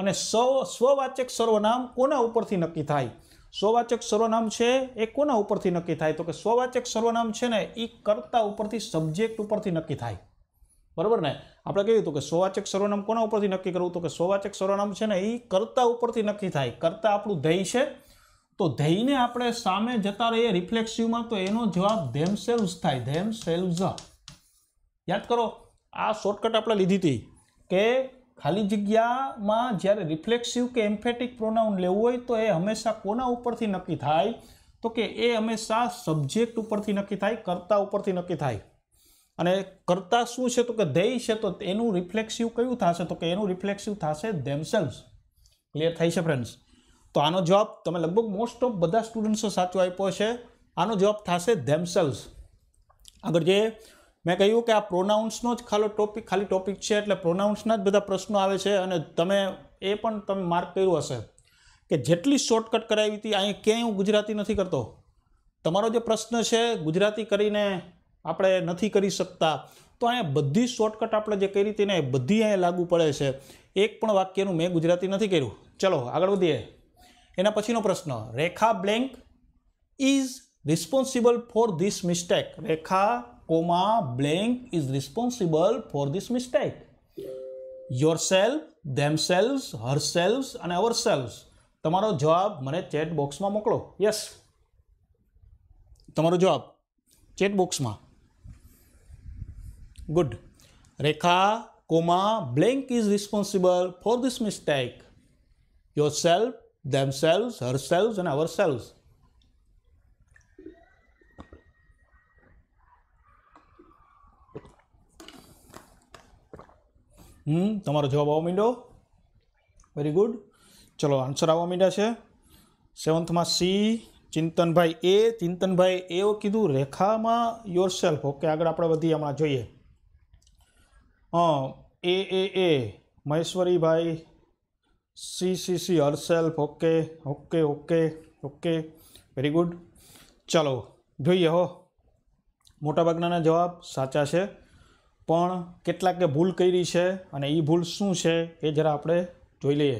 અને સ્વ સ્વવાચક સર્વનામ કોના ઉપરથી નક્કી થાય સ્વવાચક સર્વનામ છે એ કોના ઉપરથી નક્કી થાય તો કે સ્વવાચક સર્વનામ છે ને એ કરતા ઉપરથી સબ્જેક્ટ ઉપરથી નક્કી થાય બરાબર ને આપણે કહ્યું હતું કે સ્વવાચક સર્વનામ કોના ઉપરથી નક્કી કરવું તો કે સ્વવાચક સર્વનામ છે ને એ કરતા ઉપરથી નક્કી થાય કરતા આપણું ધ્યેય છે તો ધ્યેયને આપણે સામે જતા રહીએ રિફ્લેક્સિવમાં તો એનો જવાબ ધેમ સેલ્સ થાય ધેમ સેલ્વ્સ યાદ કરો આ શોર્ટકટ આપણે લીધી હતી કે ખાલી જગ્યામાં જ્યારે રિફ્લેક્સિવ કે એમ્ફેટિક પ્રોનાઉન લેવું હોય તો એ હંમેશા કોના ઉપરથી નક્કી થાય તો કે એ હંમેશા સબ્જેક્ટ ઉપરથી નક્કી થાય કર્તા ઉપરથી નક્કી થાય અને કર્તા શું છે તો કે ધ્યેય છે તો એનું રિફ્લેક્સિવ કયું થશે તો કે એનું રિફ્લેક્સિવ થશે સેલ્સ ક્લિયર થાય છે ફ્રેન્ડ્સ તો આનો જવાબ તમે લગભગ મોસ્ટ ઓફ બધા સ્ટુડન્ટ્સો સાચો આપ્યો છે આનો જવાબ થશે ધેમસેલ્સ આગળ જે મેં કહ્યું કે આ પ્રોનાઉન્સનો જ ખાલો ટોપિક ખાલી ટોપિક છે એટલે પ્રોનાઉન્સના જ બધા પ્રશ્નો આવે છે અને તમે એ પણ તમે માર્ક કર્યું હશે કે જેટલી શોર્ટકટ કરાવી હતી અહીં ક્યાંય હું ગુજરાતી નથી કરતો તમારો જે પ્રશ્ન છે ગુજરાતી કરીને આપણે નથી કરી શકતા તો અહીંયા બધી શોર્ટકટ આપણે જે કરી હતી ને બધી અહીંયા લાગુ પડે છે એક પણ વાક્યનું મેં ગુજરાતી નથી કર્યું ચલો આગળ વધીએ એના પછીનો પ્રશ્ન Rekha blank is responsible for this mistake Rekha comma blank is responsible for this mistake yourself themselves her selves અને અવર સેલ્વ્સ તમારો જવાબ મને ચેટ બોક્સમાં મોકલો યસ તમારો જવાબ ચેટ બોક્સમાં good Rekha comma blank is responsible for this mistake yourself themselves, herself and ourselves. Hmm hmm, તમારો જવાબ આવો માંડ્યો વેરી ગુડ ચલો આન્સર આવવા માંડ્યા છે સેવન્થમાં સી ચિંતનભાઈ એ ચિંતનભાઈ એવું કીધું રેખામાં યોર સેલ્ફ ઓકે આગળ આપણે વધીએ હમણાં જોઈએ હં એ એ એ મહેશ્વરીભાઈ C C C herself okay okay okay okay very good ચાલો જોઈએ હો મોટાભાગનાના જવાબ સાચા છે પણ કેટલાકે ભૂલ કરી છે અને એ ભૂલ શું છે એ જરા આપણે જોઈ લઈએ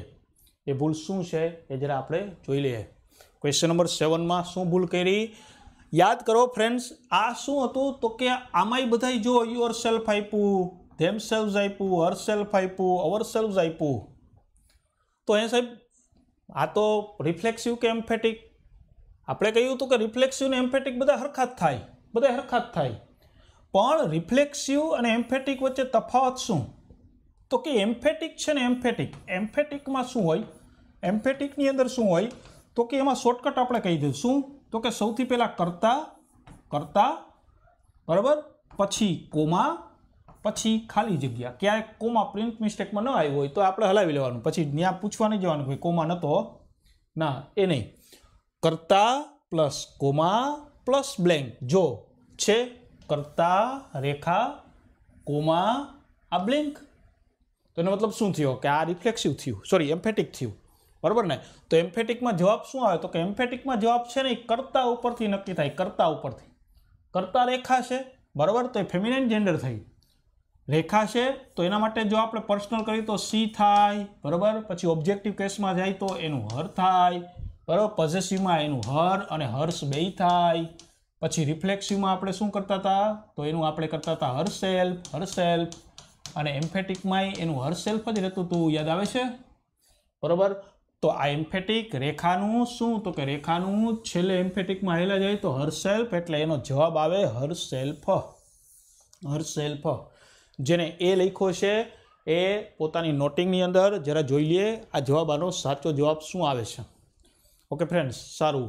એ ભૂલ શું છે એ જરા આપણે જોઈ લઈએ ક્વેશ્ચન નંબર સેવનમાં શું ભૂલ કરી યાદ કરો ફ્રેન્ડ્સ આ શું હતું તો કે આમાંય બધાય જો યોર સેલ્ફ આપ્યું ધેમ સેલ્ફ આપ્યું હર સેલ્ફ આપ્યું અવર સેલ્ફ આપ્યું તો એ સાહેબ આ તો રિફ્લેક્સિવ કે એમ્ફેટિક આપણે કહ્યું હતું કે રિફ્લેક્સિવ ને એમ્ફેટિક બધા હરખા જ થાય બધા હરખા જ થાય પણ રિફ્લેક્સિવ અને એમ્ફેટિક વચ્ચે તફાવત શું તો કે એમ્ફેટિક છે ને એમ્ફેટિક એમ્ફેટિકમાં શું હોય એમ્ફેટિકની અંદર શું હોય તો કે એમાં શોર્ટકટ આપણે કહી દઉં શું તો કે સૌથી પહેલાં કરતા કરતા બરાબર પછી કોમા પછી ખાલી જગ્યા ક્યાંય કોમા પ્રિન્ટ મિસ્ટેકમાં ન આવ્યું હોય તો આપણે હલાવી લેવાનું પછી ત્યાં પૂછવા નહીં જવાનું કોઈ કોમા નતો ના એ નહીં કરતા પ્લસ કોમા પ્લસ બ્લેન્ક જો છે કરતા રેખા કોમા આ બ્લેન્ક તો એનો મતલબ શું થયો કે આ રિફ્લેક્સિવ થયું સોરી એમ્ફેટિક થયું બરાબર ને તો એમ્ફેટિકમાં જવાબ શું આવે તો કે એમ્ફેટિકમાં જવાબ છે ને એ કરતા ઉપરથી નક્કી થાય કરતા ઉપરથી કરતા રેખા છે બરાબર તો એ ફેમિનાઇન જેન્ડર થઈ રેખા છે તો એના માટે જો આપણે પર્સનલ કરીએ તો સી થાય બરાબર પછી ઓબ્જેક્ટિવ કેસમાં જાય તો એનું હર થાય બરાબર પોઝેસિવમાં એનું હર અને હર્ષ બે થાય પછી રિફ્લેક્સિવમાં આપણે શું કરતા હતા તો એનું આપણે કરતા હતા હર સેલ્ફ હર સેલ્ફ અને એમ્ફેટિકમાંય એનું હર સેલ્ફ જ રહેતું હતું યાદ આવે છે બરાબર તો આ એમ્ફેટિક રેખાનું શું તો કે રેખાનું છેલ્લે એમ્ફેટિકમાં આવેલા જાય તો હર સેલ્ફ એટલે એનો જવાબ આવે હર સેલ્ફ હર સેલ્ફ જેને એ લખ્યો છે એ પોતાની નોટિંગની અંદર જરા જોઈ લઈએ આ જવાબ આનો સાચો જવાબ શું આવે છે ઓકે ફ્રેન્ડ્સ સારું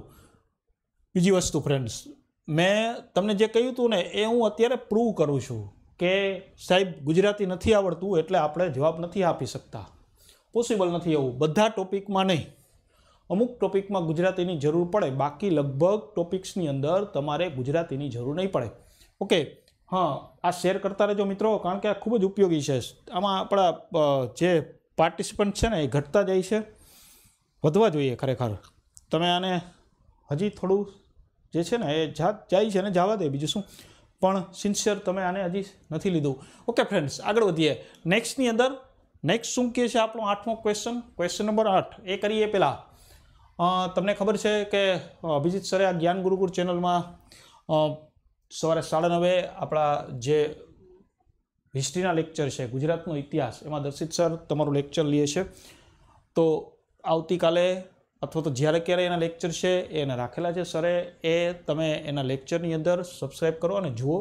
બીજી વસ્તુ ફ્રેન્ડ્સ મેં તમને જે કહ્યું હતું ને એ હું અત્યારે પ્રૂવ કરું છું કે સાહેબ ગુજરાતી નથી આવડતું એટલે આપણે જવાબ નથી આપી શકતા પોસિબલ નથી એવું બધા ટોપિકમાં નહીં અમુક ટોપિકમાં ગુજરાતીની જરૂર પડે બાકી લગભગ ટોપિક્સની અંદર તમારે ગુજરાતીની જરૂર નહીં પડે ઓકે હા આ શેર કરતા રહેજો મિત્રો કારણ કે આ ખૂબ જ ઉપયોગી છે આમાં આપણા જે પાર્ટિસિપન્ટ છે ને એ ઘટતા જાય છે વધવા જોઈએ ખરેખર તમે આને હજી થોડું જે છે ને એ જાત જાય છે ને જવા દે બીજું શું પણ સિન્સિયર તમે આને હજી નથી લીધું ઓકે ફ્રેન્ડ્સ આગળ વધીએ નેક્સ્ટની અંદર નેક્સ્ટ શું કહે છે આપણો આઠમો ક્વેશ્ચન ક્વેશ્ચન નંબર આઠ એ કરીએ પહેલાં તમને ખબર છે કે અભિજીત સરે આ જ્ઞાન ગુરુકુળ ચેનલમાં સવારે સાડા નવે આપણા જે હિસ્ટ્રીના લેક્ચર છે ગુજરાતનો ઇતિહાસ એમાં દર્શિત સર તમારું લેક્ચર લે છે તો આવતીકાલે અથવા તો જ્યારે ક્યારે એના લેક્ચર છે એ એને રાખેલા છે સરે એ તમે એના લેક્ચરની અંદર સબસ્ક્રાઈબ કરો અને જુઓ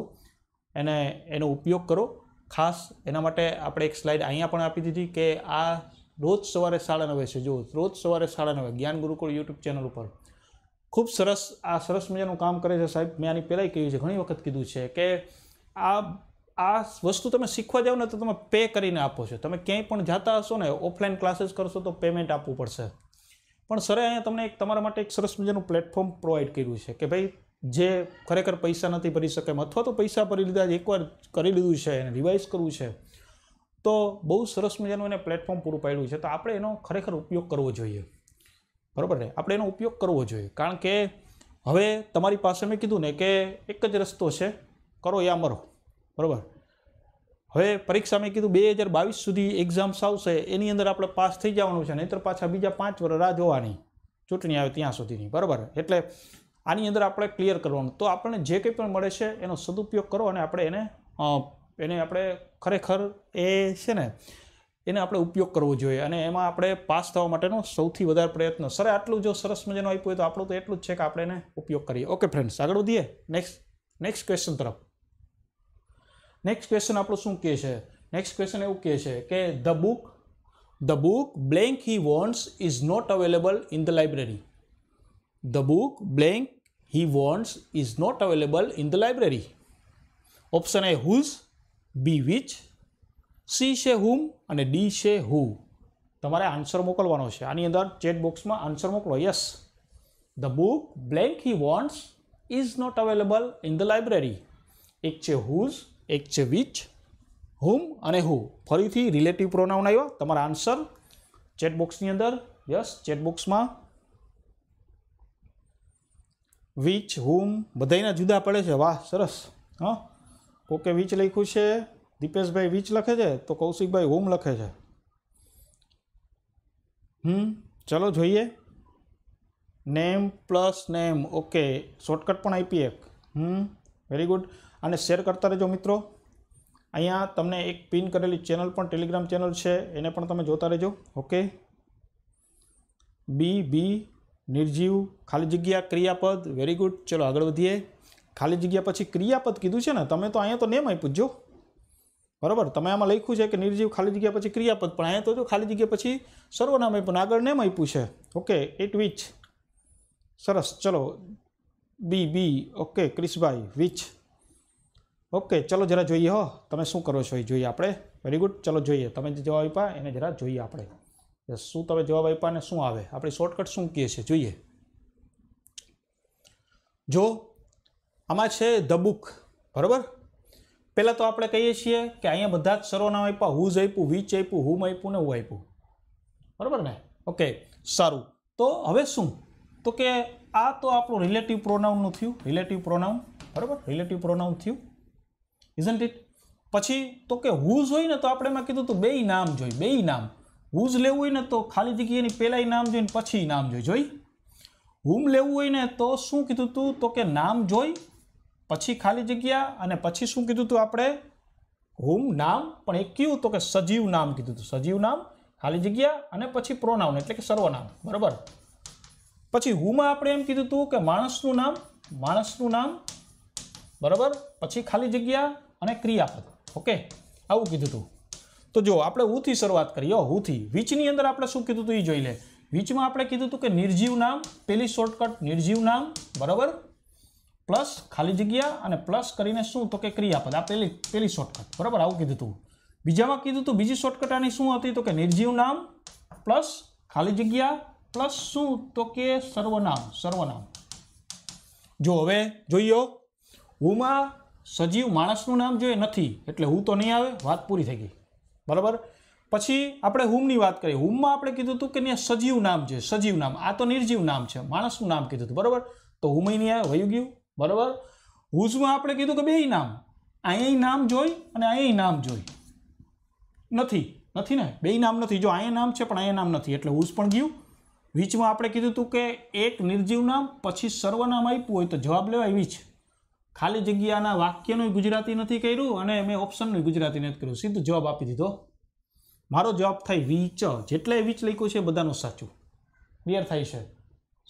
એને એનો ઉપયોગ કરો ખાસ એના માટે આપણે એક સ્લાઇડ અહીંયા પણ આપી દીધી કે આ રોજ સવારે સાડા નવે છે જુઓ રોજ સવારે સાડા નવે જ્ઞાન ગુરુકુળ યુટ્યુબ ચેનલ ઉપર ખૂબ સરસ આ સરસ મજાનું કામ કરે છે સાહેબ મેં આની પહેલાંય કહ્યું છે ઘણી વખત કીધું છે કે આ આ વસ્તુ તમે શીખવા જાઓ ને તો તમે પે કરીને આપો છો તમે ક્યાંય પણ જતા હશો ને ઓફલાઈન ક્લાસીસ કરશો તો પેમેન્ટ આપવું પડશે પણ સરે અહીંયા તમને એક તમારા માટે એક સરસ મજાનું પ્લેટફોર્મ પ્રોવાઈડ કર્યું છે કે ભાઈ જે ખરેખર પૈસા નથી ભરી શકે અથવા તો પૈસા ભરી લીધા એકવાર કરી લીધું છે એને રિવાઇઝ કરવું છે તો બહુ સરસ મજાનું એને પ્લેટફોર્મ પૂરું પાડ્યું છે તો આપણે એનો ખરેખર ઉપયોગ કરવો જોઈએ બરાબર ને આપણે એનો ઉપયોગ કરવો જોઈએ કારણ કે હવે તમારી પાસે મેં કીધું ને કે એક જ રસ્તો છે કરો યા મરો બરાબર હવે પરીક્ષા મેં કીધું બે હજાર બાવીસ સુધી એક્ઝામ્સ આવશે એની અંદર આપણે પાસ થઈ જવાનું છે નહીંતર પાછા બીજા પાંચ વર્ષ રાહ જોવાની ચૂંટણી આવે ત્યાં સુધીની બરાબર એટલે આની અંદર આપણે ક્લિયર કરવાનું તો આપણને જે કંઈ પણ મળે છે એનો સદુપયોગ કરો અને આપણે એને એને આપણે ખરેખર એ છે ને એને આપણે ઉપયોગ કરવો જોઈએ અને એમાં આપણે પાસ થવા માટેનો સૌથી વધારે પ્રયત્ન સર આટલું જો સરસ મજાનો આપ્યું હોય તો આપણું તો એટલું જ છે કે આપણે એને ઉપયોગ કરીએ ઓકે ફ્રેન્ડ્સ આગળ વધીએ નેક્સ્ટ નેક્સ્ટ ક્વેશ્ચન તરફ નેક્સ્ટ ક્વેશ્ચન આપણું શું કહે છે નેક્સ્ટ ક્વેશ્ચન એવું કહે છે કે the book the book blank he wants is not available in the library the book blank he wants is not available in the library option A whose B which, C છે whom અને D છે હુ તમારે answer મોકલવાનો છે આની અંદર chat બોક્સમાં answer મોકલો yes the book blank he wants is not available in the library એક છે હુઝ એક છે વિચ હુમ અને હુ ફરીથી રિલેટિવ પ્રોનાઉન આવ્યો તમારા આન્સર ચેટબોક્સની અંદર યસ ચેટબોક્સમાં વિચ હુમ બધાના જુદા પડે છે વાહ સરસ હા ઓકે વિચ લખ્યું છે દીપેશભાઈ વીચ લખે છે તો કૌશિકભાઈ હોમ લખે છે હમ ચલો જોઈએ name plus name okay shortcut પણ આપી એક હમ વેરી ગુડ અને શેર કરતા રહેજો મિત્રો અહીંયા તમને એક પિન કરેલી ચેનલ પણ ટેલિગ્રામ ચેનલ છે એને પણ તમે જોતા રહેજો ઓકે બી બી નિર્જીવ ખાલી જગ્યા ક્રિયાપદ વેરી ગુડ ચલો આગળ વધીએ ખાલી જગ્યા પછી ક્રિયાપદ કીધું છે ને તમે તો અહીંયા તો નેમ આપ્યું જો બરાબર તમે આમાં લખ્યું છે કે નિર્જીવ ખાલી જગ્યા પછી ક્રિયાપદ પણ અહીંયા તો ખાલી જગ્યા પછી સર્વનામ આપ્યું આગળ નેમ આપ્યું છે ઓકે એટ વિચ સરસ ચલો બી બી ઓકે ક્રિશભાઈ વિચ ઓકે ચલો જરા જોઈએ હો તમે શું કરો છો એ જોઈએ આપણે વેરી ગુડ ચલો જોઈએ તમે જે જવાબ આપ્યા એને જરા જોઈએ આપણે શું તમે જવાબ આપ્યા અને શું આવે આપણે શોર્ટકટ શું કહે છે જોઈએ જો આમાં છે ધબુક બરાબર પહેલાં તો આપણે કહીએ છીએ કે અહીંયા બધા જ સર્વનામ આપ્યા હુઝ આપ્યું વિચ આપ્યું હુમ આપ્યું ને હું આપ્યું બરાબર ને ઓકે સારું તો હવે શું તો કે આ તો આપણું રિલેટિવ પ્રોનાઉનનું થયું રિલેટિવ પ્રોનાઉન બરાબર રિલેટિવ પ્રોનાઉન થયું ઇઝન્ટ ઇટ પછી તો કે હુઝ હોય ને તો આપણે એમાં કીધું હતું બે નામ જોઈ બેય નામ હુઝ લેવું હોય ને તો ખાલી જગ્યાએની પહેલાંય નામ જોઈને પછી નામ જોઈ જોઈ હુમ લેવું હોય ને તો શું કીધું હતું તો કે નામ જોઈ પછી ખાલી જગ્યા અને પછી શું કીધું હતું આપણે હુમ નામ પણ એ કયું તો કે સજીવ નામ કીધું હતું સજીવ નામ ખાલી જગ્યા અને પછી પ્રોનાઉન એટલે કે સર્વનામ બરાબર પછી હુમાં આપણે એમ કીધું હતું કે માણસનું નામ માણસનું નામ બરાબર પછી ખાલી જગ્યા અને ક્રિયાપદ ઓકે આવું કીધું હતું તો જો આપણે હુથી શરૂઆત કરીએ હુથી વીચની અંદર આપણે શું કીધું હતું એ જોઈ લે વીચમાં આપણે કીધું હતું કે નિર્જીવ નામ પેલી શોર્ટકટ નિર્જીવ નામ બરાબર પ્લસ ખાલી જગ્યા અને પ્લસ કરીને શું તો કે ક્રિયાપદ આ પહેલી પહેલી શોર્ટકટ બરાબર આવું કીધું હતું બીજામાં કીધું હતું બીજી શોર્ટકટ આની શું હતી તો કે નિર્જીવ નામ પ્લસ ખાલી જગ્યા પ્લસ શું તો કે સર્વનામ સર્વનામ જો હવે જોઈયો હુંમાં સજીવ માણસનું નામ જોઈએ નથી એટલે હું તો નહીં આવે વાત પૂરી થઈ ગઈ બરાબર પછી આપણે હુમની વાત કરીએ હુમમાં આપણે કીધું હતું કે ત્યાં સજીવ નામ છે સજીવ નામ આ તો નિર્જીવ નામ છે માણસનું નામ કીધું હતું બરાબર તો હુમય નહીં આવે વયું ગયું બરાબર હુઝમાં આપણે કીધું કે બે નામ અહીંયા નામ જોઈ અને અહીંયા નામ જોઈ નથી નથી ને બે નામ નથી જો અહીંયા નામ છે પણ અહીંયા નામ નથી એટલે હુઝ પણ ગયું વીચમાં આપણે કીધું હતું કે એક નિર્જીવ નામ પછી સર્વનામ આપ્યું હોય તો જવાબ લેવાય વીચ ખાલી જગ્યાના વાક્યનું ગુજરાતી નથી કર્યું અને મેં ઓપ્શનનું ગુજરાતી નથી કર્યું સીધો જવાબ આપી દીધો મારો જવાબ થાય વીચ જેટલાય વીચ લખ્યું છે બધાનું સાચું ક્લિયર થાય છે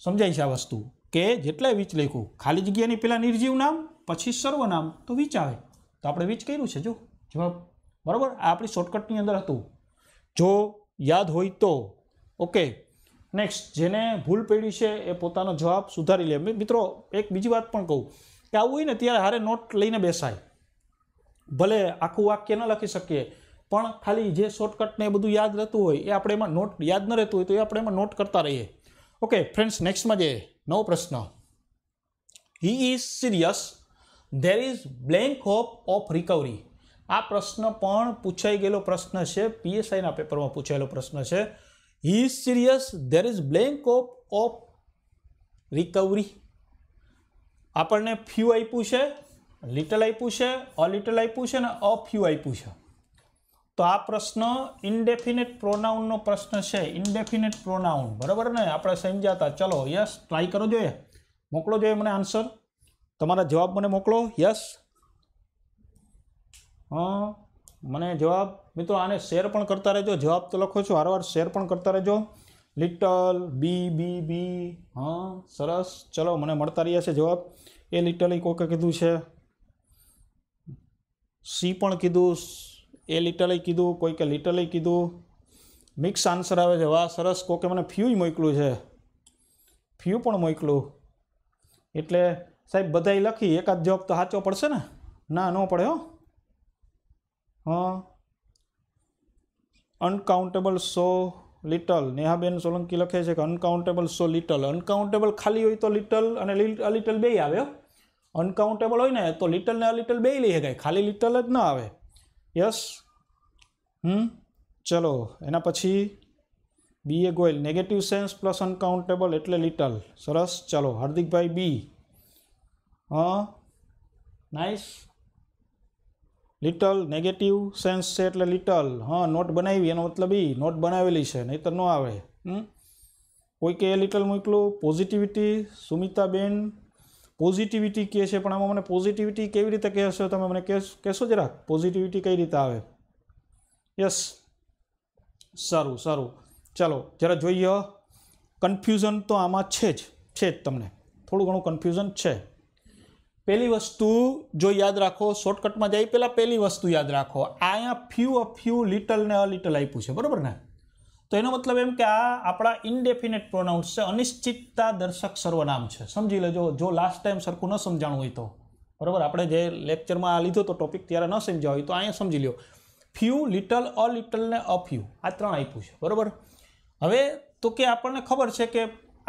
સમજાય છે આ વસ્તુ કે જેટલાય વીચ લખ્યું ખાલી જગ્યાની પહેલાં નિર્જીવ નામ પછી સર્વનામ તો વીચ આવે તો આપણે વીચ કર્યું છે જો જવાબ બરાબર આ આપણી શોર્ટકટની અંદર હતું જો યાદ હોય તો ઓકે નેક્સ્ટ જેને ભૂલ પડી છે એ પોતાનો જવાબ સુધારી લે મિત્રો એક બીજી વાત પણ કહું કે આવું હોય ને ત્યારે હારે નોટ લઈને બેસાય ભલે આખું વાક્ય ન લખી શકીએ પણ ખાલી જે શોર્ટકટને એ બધું યાદ રહેતું હોય એ આપણે એમાં નોટ યાદ ન રહેતું હોય તો એ આપણે એમાં નોટ કરતા રહીએ ઓકે ફ્રેન્ડ્સ નેક્સ્ટમાં જઈએ નવો પ્રશ્ન he is serious there is blank hope of recovery આ પ્રશ્ન પણ પૂછાઈ ગયેલો પ્રશ્ન છે પીએસઆઈના પેપરમાં પૂછાયેલો પ્રશ્ન છે he is serious there is blank of of recovery આપણને ફ્યુ આપ્યું છે લિટલ આપ્યું છે અ લિટલ આપ્યું છે અને અ ફ્યુ આપ્યું છે તો આ પ્રશ્ન ઇન્ડેફિનેટ પ્રોનાઉનનો પ્રશ્ન છે ઇન્ડેફિનેટ પ્રોનાઉન બરાબર ને આપણે સમજ્યા હતા ચલો યસ ટ્રાય કરો જોઈએ મોકલો જોઈએ મને આન્સર તમારા જવાબ મને મોકલો યસ હા મને જવાબ મિત્રો આને શેર પણ કરતા રહેજો જવાબ તો લખો છો વારંવાર શેર પણ કરતા રહેજો લિટલ બી બી બી હા સરસ ચલો મને મળતા રહ્યા છે જવાબ એ લિટલ એ કોકે કીધું છે સી પણ કીધું એ લિટલે કીધું કોઈકે લિટલે કીધું મિક્સ આન્સર આવે છે વાહ સરસ કોકે મને ફ્યુય મોકલું છે ફ્યુ પણ મોકલું એટલે સાહેબ બધાય લખી એકાદ જવાબ તો સાચો પડશે ને ના ન પડે હો હં અનકાઉન્ટેબલ સો લિટલ નેહાબેન સોલંકી લખે છે કે અનકાઉન્ટેબલ સો લિટલ અનકાઉન્ટેબલ ખાલી હોય તો લિટલ અને અલિટલ બે આવે અનકાઉન્ટેબલ હોય ને તો લિટલ ને અલિટલ બે લઈ શકાય ખાલી લિટલ જ ન આવે યસ હમ ચલો એના પછી B A Goyal negative sense plus uncountable એટલે લિટલ સરસ ચલો હાર્દિકભાઈ બી હં નાઇસ લિટલ નેગેટિવ સેન્સ છે એટલે લિટલ હં નોટ બનાવી એનો મતલબ એ નોટ બનાવેલી છે નહીં તો ન આવે કોઈકે એ લિટલ મોકલું પોઝિટિવિટી સુમિતાબેન પોઝિટિવિટી કહે છે પણ આમાં મને પોઝિટિવિટી કેવી રીતે કહેશો તમે મને કહેશો જરાક પોઝિટિવિટી કઈ રીતે આવે યસ સારું સારું ચાલો જરા જોઈએ કન્ફ્યુઝન તો આમાં છે જ છે જ તમને થોડું ઘણું કન્ફ્યુઝન છે પહેલી વસ્તુ જો યાદ રાખો શોર્ટકટમાં જાય પહેલાં પહેલી વસ્તુ યાદ રાખો અહીંયા ફ્યુ અ ફ્યુ લિટલ ને અ લિટલ આપ્યું છે બરાબર ને તો એનો મતલબ એમ કે આ આપણા ઇન્ડેફિનેટ પ્રોનાઉન્સ છે અનિશ્ચિતતા દર્શક સર્વનામ છે સમજી લેજો જો લાસ્ટ ટાઈમ સરખું ન સમજાણું હોય તો બરાબર આપણે જે લેક્ચરમાં લીધો તો ટોપિક ત્યારે ન સમજ્યા હોય તો અહીંયા સમજી લ્યો ફ્યુ લિટલ અ લિટલ ને અ ફ્યુ આ ત્રણ આપ્યું છે બરાબર હવે તો કે આપણને ખબર છે કે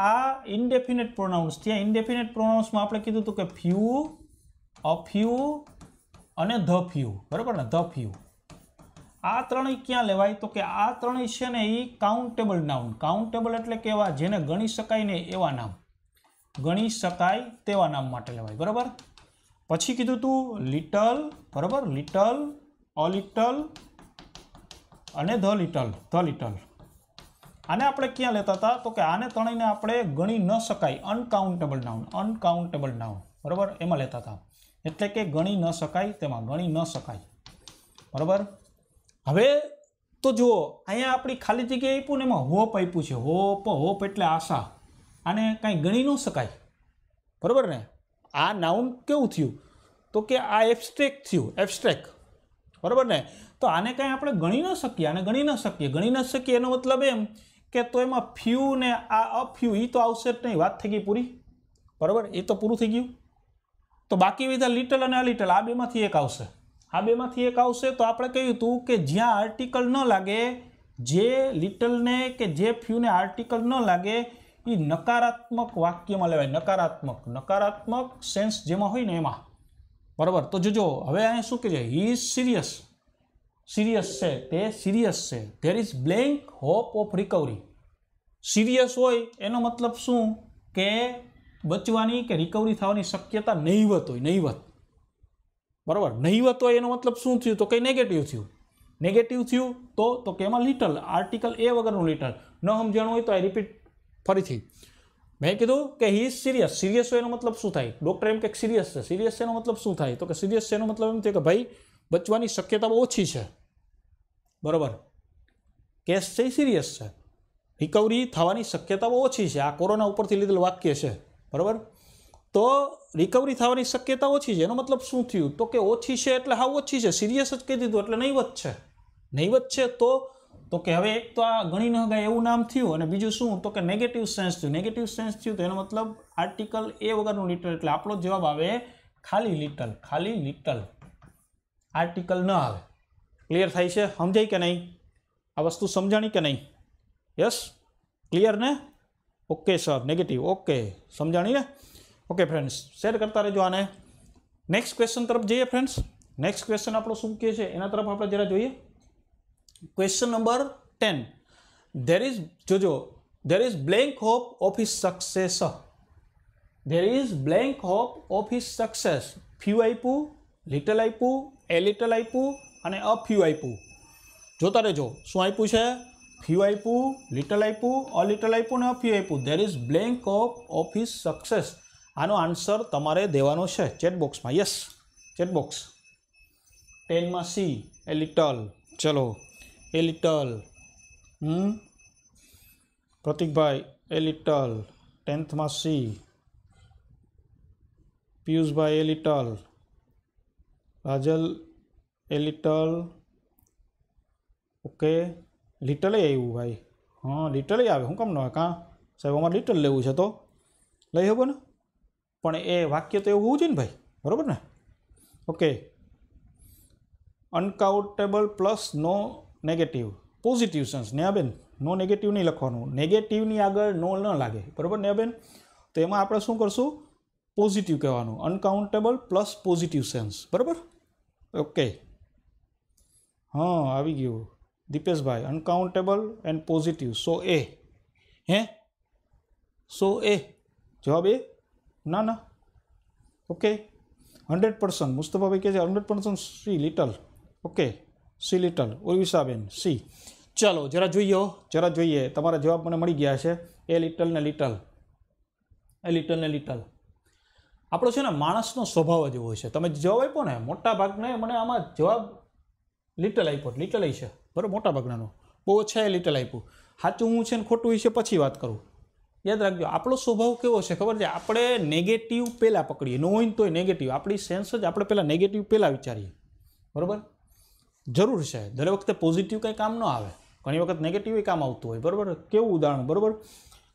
આ ઇન્ડેફિનેટ પ્રોનાઉન્સ ત્યાં ઇન્ડેફિનેટ પ્રોનાઉન્સમાં આપણે કીધું હતું કે ફ્યુ અ ફ્યુ અને ધ ફ્યુ બરાબર ને ધ ફ્યુ આ ત્રણેય ક્યાં લેવાય તો કે આ ત્રણેય છે ને એ કાઉન્ટેબલ નાઉન કાઉન્ટેબલ એટલે કેવા જેને ગણી શકાય ને એવા નામ ગણી શકાય તેવા નામ માટે લેવાય બરાબર પછી કીધું તું લિટલ બરાબર લિટલ અ લિટલ અને ધ લિટલ ધ લિટલ આને આપણે ક્યાં લેતા હતા તો કે આને ત્રણેયને આપણે ગણી ન શકાય અનકાઉન્ટેબલ નાઉન અનકાઉન્ટેબલ નાઉન બરાબર એમાં લેતા હતા એટલે કે ગણી ન શકાય તેમાં ગણી ન શકાય બરાબર હવે તો જુઓ અહીંયા આપણી ખાલી જગ્યાએ આપ્યું ને એમાં હોપ આપ્યું છે હોપ હોપ એટલે આશા આને કાંઈ ગણી ન શકાય બરાબર ને આ નાઉન કેવું થયું તો કે આ એબસ્ટ્રેક થયું એબસ્ટ્રેક બરાબર ને તો આને કાંઈ આપણે ગણી ન શકીએ આને ગણી ન શકીએ ગણી ન શકીએ એનો મતલબ એમ કે તો એમાં ફ્યુ ને આ અફ્યુ એ તો આવશે જ નહીં વાત થઈ ગઈ પૂરી બરાબર એ તો પૂરું થઈ ગયું તો બાકી વિધા લિટલ અને અલિટલ આ બેમાંથી એક આવશે આ બેમાંથી એક આવશે તો આપણે કહ્યું હતું કે જ્યાં આર્ટિકલ ન લાગે જે લિટલને કે જે ફ્યુને આર્ટિકલ ન લાગે એ નકારાત્મક વાક્યમાં લેવાય નકારાત્મક નકારાત્મક સેન્સ જેમાં હોય ને એમાં બરાબર તો જોજો હવે અહીંયા શું કહે છે હી ઇઝ સિરિયસ સિરિયસ છે તે સિરિયસ છે there is blank hope of recovery serious હોય એનો મતલબ શું કે બચવાની કે રિકવરી થવાની શક્યતા નહીવત હોય નહીવત બરાબર નહીવત હોય એનો મતલબ શું થયું તો કંઈ નેગેટિવ થયું નેગેટિવ થયું તો તો કે એમાં લિટલ આર્ટિકલ એ વગરનું લિટલ ન સમજણ હોય તો આઈ રિપીટ ફરીથી મેં કીધું કે હી ઇઝ સિરિયસ સિરિયસ એનો મતલબ શું થાય ડૉક્ટર એમ કે સિરિયસ છે સિરિયસ એનો મતલબ શું થાય તો કે સિરિયસ એનો મતલબ એમ થયો કે ભાઈ બચવાની શક્યતા બહુ ઓછી છે બરાબર કેસ છે એ સિરિયસ છે રિકવરી થવાની શક્યતા બહુ ઓછી છે આ કોરોના ઉપરથી લીધેલ વાક્ય છે બરાબર તો રિકવરી થવાની શક્યતા ઓછી છે એનો મતલબ શું થયું તો કે ઓછી છે એટલે હા ઓછી છે સિરિયસ જ કહી દીધું એટલે નહીવત છે નહીવત છે તો તો કે હવે એક તો આ ગણી ન હગાય એવું નામ થયું અને બીજું શું તો કે નેગેટિવ સેન્સ થયું નેગેટિવ સેન્સ થયું તો એનો મતલબ આર્ટિકલ એ વગરનું લિટલ એટલે આપણો જવાબ આવે ખાલી લિટલ ખાલી લિટલ આર્ટિકલ ન આવે ક્લિયર થાય છે સમજાય કે નહીં આ વસ્તુ સમજાણી કે નહીં યસ ક્લિયર ને ઓકે સર નેગેટિવ ઓકે સમજાણી ને ઓકે ફ્રેન્ડ્સ શેર કરતા રહેજો આને નેક્સ્ટ ક્વેશ્ચન તરફ જઈએ ફ્રેન્ડ્સ નેક્સ્ટ ક્વેશ્ચન આપણો શું કહે છે એના તરફ આપણે જરા જોઈએ question number ten there is જોજો there is blank hope of his success there is blank hope of his success few આપ્યું લિટલ આપ્યું એ લિટલ આપ્યું અને અ ફ્યુ આપ્યું જોતા રહેજો શું આપ્યું છે ફ્યુ આપ્યું લિટલ આપ્યું અ લિટલ આપ્યું અને અ ફ્યુ આપ્યું there is blank hope of his success આનો આન્સર તમારે દેવાનો છે ચેટબોક્સમાં યસ ચેટબોક્સ ટેનમાં સી એ લિટલ ચલો Hmm? એ લિટલ હમ પ્રતિકભાઈ એ લિટલ ટેન્થમાં સી પિયુષભાઈ a little Rajal a little okay લિટલે આવ્યું ભાઈ હા લિટલે આવે હું કેમ ન કાં સાહેબ અમારે લિટલ લેવું છે તો લઈ શકો ને પણ એ વાક્ય તો એવું હોવું જોઈએ ને ભાઈ બરાબર ને okay uncountable plus no negative positive sense નેહાબેન નો નેગેટિવ નહીં લખવાનું નેગેટિવની આગળ નો ન લાગે બરાબર નેહાબેન તો એમાં આપણે શું કરશું પોઝિટિવ કહેવાનું અનકાઉન્ટેબલ પ્લસ પોઝિટિવ સેન્સ બરાબર ઓકે હા આવી ગયું દીપેશભાઈ uncountable and positive so A hey so એ જવાબ એ ના ના ઓકે હંડ્રેડ પર્સન્ટ મુસ્તફાભાઈ કહે છે હંડ્રેડ પર્સન્ટ શ્રી લિટલ ઓકે સી લિટલ ઉર્વિશાબેન સી ચાલો જરા જોઈએ જરા જોઈએ તમારા જવાબ મને મળી ગયા છે એ લિટલ ને લિટલ એ લિટલ ને લિટલ આપણો છે ને માણસનો સ્વભાવ જ એવો છે તમે જવાબ આપ્યો ને મોટા ભાગને મને આમાં જવાબ લિટલ આપ્યો લિટલ છે બરાબર મોટા ભાગનાનો બહુ ઓછા એ લિટલ આપ્યું સાચું હું છે ને ખોટું છે પછી વાત કરું યાદ રાખજો આપણો સ્વભાવ કેવો છે ખબર છે આપણે નેગેટિવ પહેલાં પકડીએ ન હોય ને તોય નેગેટિવ આપણી સેન્સ જ આપણે પહેલાં નેગેટિવ પહેલાં વિચારીએ બરાબર જરૂર છે દરેક વખતે પોઝિટિવ કંઈ કામ ન આવે ઘણી વખત નેગેટિવ કામ આવતું હોય બરાબર કેવું ઉદાહરણ બરાબર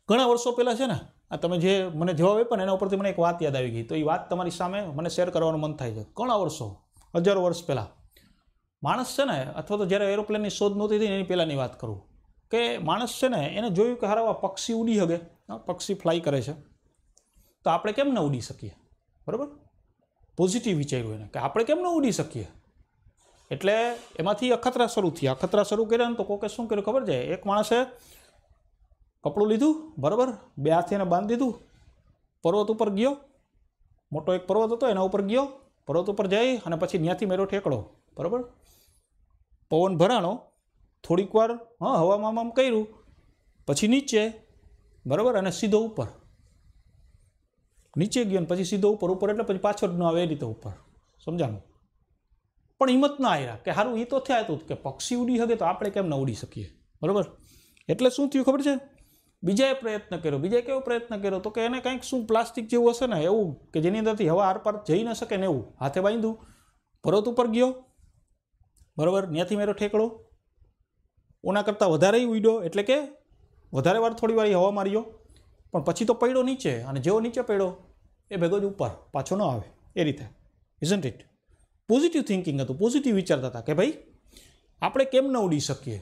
ઘણા વર્ષો પહેલાં છે ને આ તમે જે મને જવાબ આપ્યો ને એના ઉપરથી મને એક વાત યાદ આવી ગઈ તો એ વાત તમારી સામે મને શેર કરવાનું મન થાય છે ઘણા વર્ષો હજારો વર્ષ પહેલાં માણસ છે ને અથવા તો જ્યારે એરોપ્લેનની શોધ નહોતી થઈ એની પહેલાંની વાત કરું કે માણસ છે ને એને જોયું કે હારા પક્ષી ઉડી શકે પક્ષી ફ્લાય કરે છે તો આપણે કેમ ન ઉડી શકીએ બરાબર પોઝિટિવ વિચાર્યું એને કે આપણે કેમ ન ઉડી શકીએ એટલે એમાંથી અખતરા શરૂ થયા અખતરા શરૂ કર્યા ને તો કોકે શું કર્યું ખબર છે એક માણસે કપડું લીધું બરાબર બે હાથે એને બાંધી દીધું પર્વત ઉપર ગયો મોટો એક પર્વત હતો એના ઉપર ગયો પર્વત ઉપર જઈ અને પછી ત્યાંથી મેરો ઠેકડો બરાબર પવન ભરાણો થોડીક વાર હા હવામાં આમ કર્યું પછી નીચે બરાબર અને સીધો ઉપર નીચે ગયો ને પછી સીધો ઉપર ઉપર એટલે પછી પાછળ ન આવે એ રીતે ઉપર સમજાનું પણ હિંમત ના આવ્યા કે સારું એ તો થયા હતું કે પક્ષી ઉડી શકે તો આપણે કેમ ન ઉડી શકીએ બરાબર એટલે શું થયું ખબર છે બીજાએ પ્રયત્ન કર્યો બીજાએ કેવો પ્રયત્ન કર્યો તો કે એને કંઈક શું પ્લાસ્ટિક જેવું હશે ને એવું કે જેની અંદરથી હવા આરપાર જઈ ન શકે ને એવું હાથે બાંધ્યું પર્વત ઉપર ગયો બરાબર ત્યાંથી મેરો ઠેકડો ઓના કરતાં વધારે ઉડ્યો એટલે કે વધારે વાર થોડી વાર હવા માર્યો પણ પછી તો પૈડો નીચે અને જેવો નીચે પૈડો એ ભેગો જ ઉપર પાછો ન આવે એ રીતે ઇઝન્ટ ઇટ પોઝિટિવ થિંકિંગ હતું પોઝિટિવ વિચારતા હતા કે ભાઈ આપણે કેમ ન ઉડી શકીએ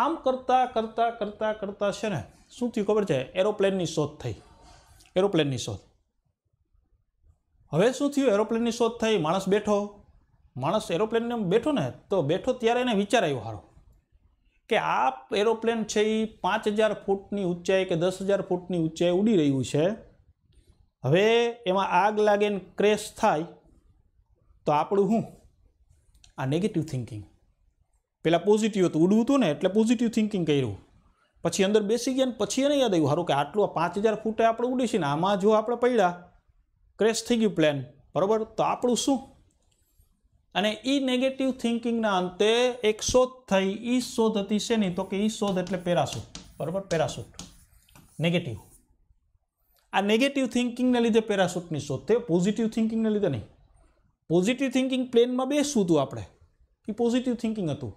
આમ કરતાં કરતાં કરતાં કરતાં છે ને શું થયું ખબર છે એરોપ્લેનની શોધ થઈ એરોપ્લેનની શોધ હવે શું થયું એરોપ્લેનની શોધ થઈ માણસ બેઠો માણસ એરોપ્લેનને બેઠો ને તો બેઠો ત્યારે એને વિચાર આવ્યો સારો કે આ એરોપ્લેન છે એ પાંચ હજાર ફૂટની ઊંચાઈ કે દસ હજાર ફૂટની ઊંચાઈ ઉડી રહ્યું છે હવે એમાં આગ લાગે ક્રેશ થાય તો આપણું શું આ નેગેટિવ થિંકિંગ પહેલાં પોઝિટિવ હતું ઉડવું હતું ને એટલે પોઝિટિવ થિંકિંગ કર્યું પછી અંદર બેસી ગયા ને પછી એને યાદ આવ્યું સારું કે આટલું પાંચ હજાર ફૂટે આપણે ઉડી ને આમાં જો આપણે પડ્યા ક્રેશ થઈ ગયું પ્લેન બરાબર તો આપણું શું અને એ નેગેટિવ થિંકિંગના અંતે એક શોધ થઈ એ શોધ હતી શેની તો કે એ શોધ એટલે પેરાશૂટ બરાબર પેરાશૂટ નેગેટિવ આ નેગેટિવ થિંકિંગને લીધે પેરાશૂટની શોધ થઈ પોઝિટિવ થિંકિંગને લીધે નહીં પોઝિટિવ થિંકિંગ પ્લેનમાં બેસવું હતું આપણે એ પોઝિટિવ થિંકિંગ હતું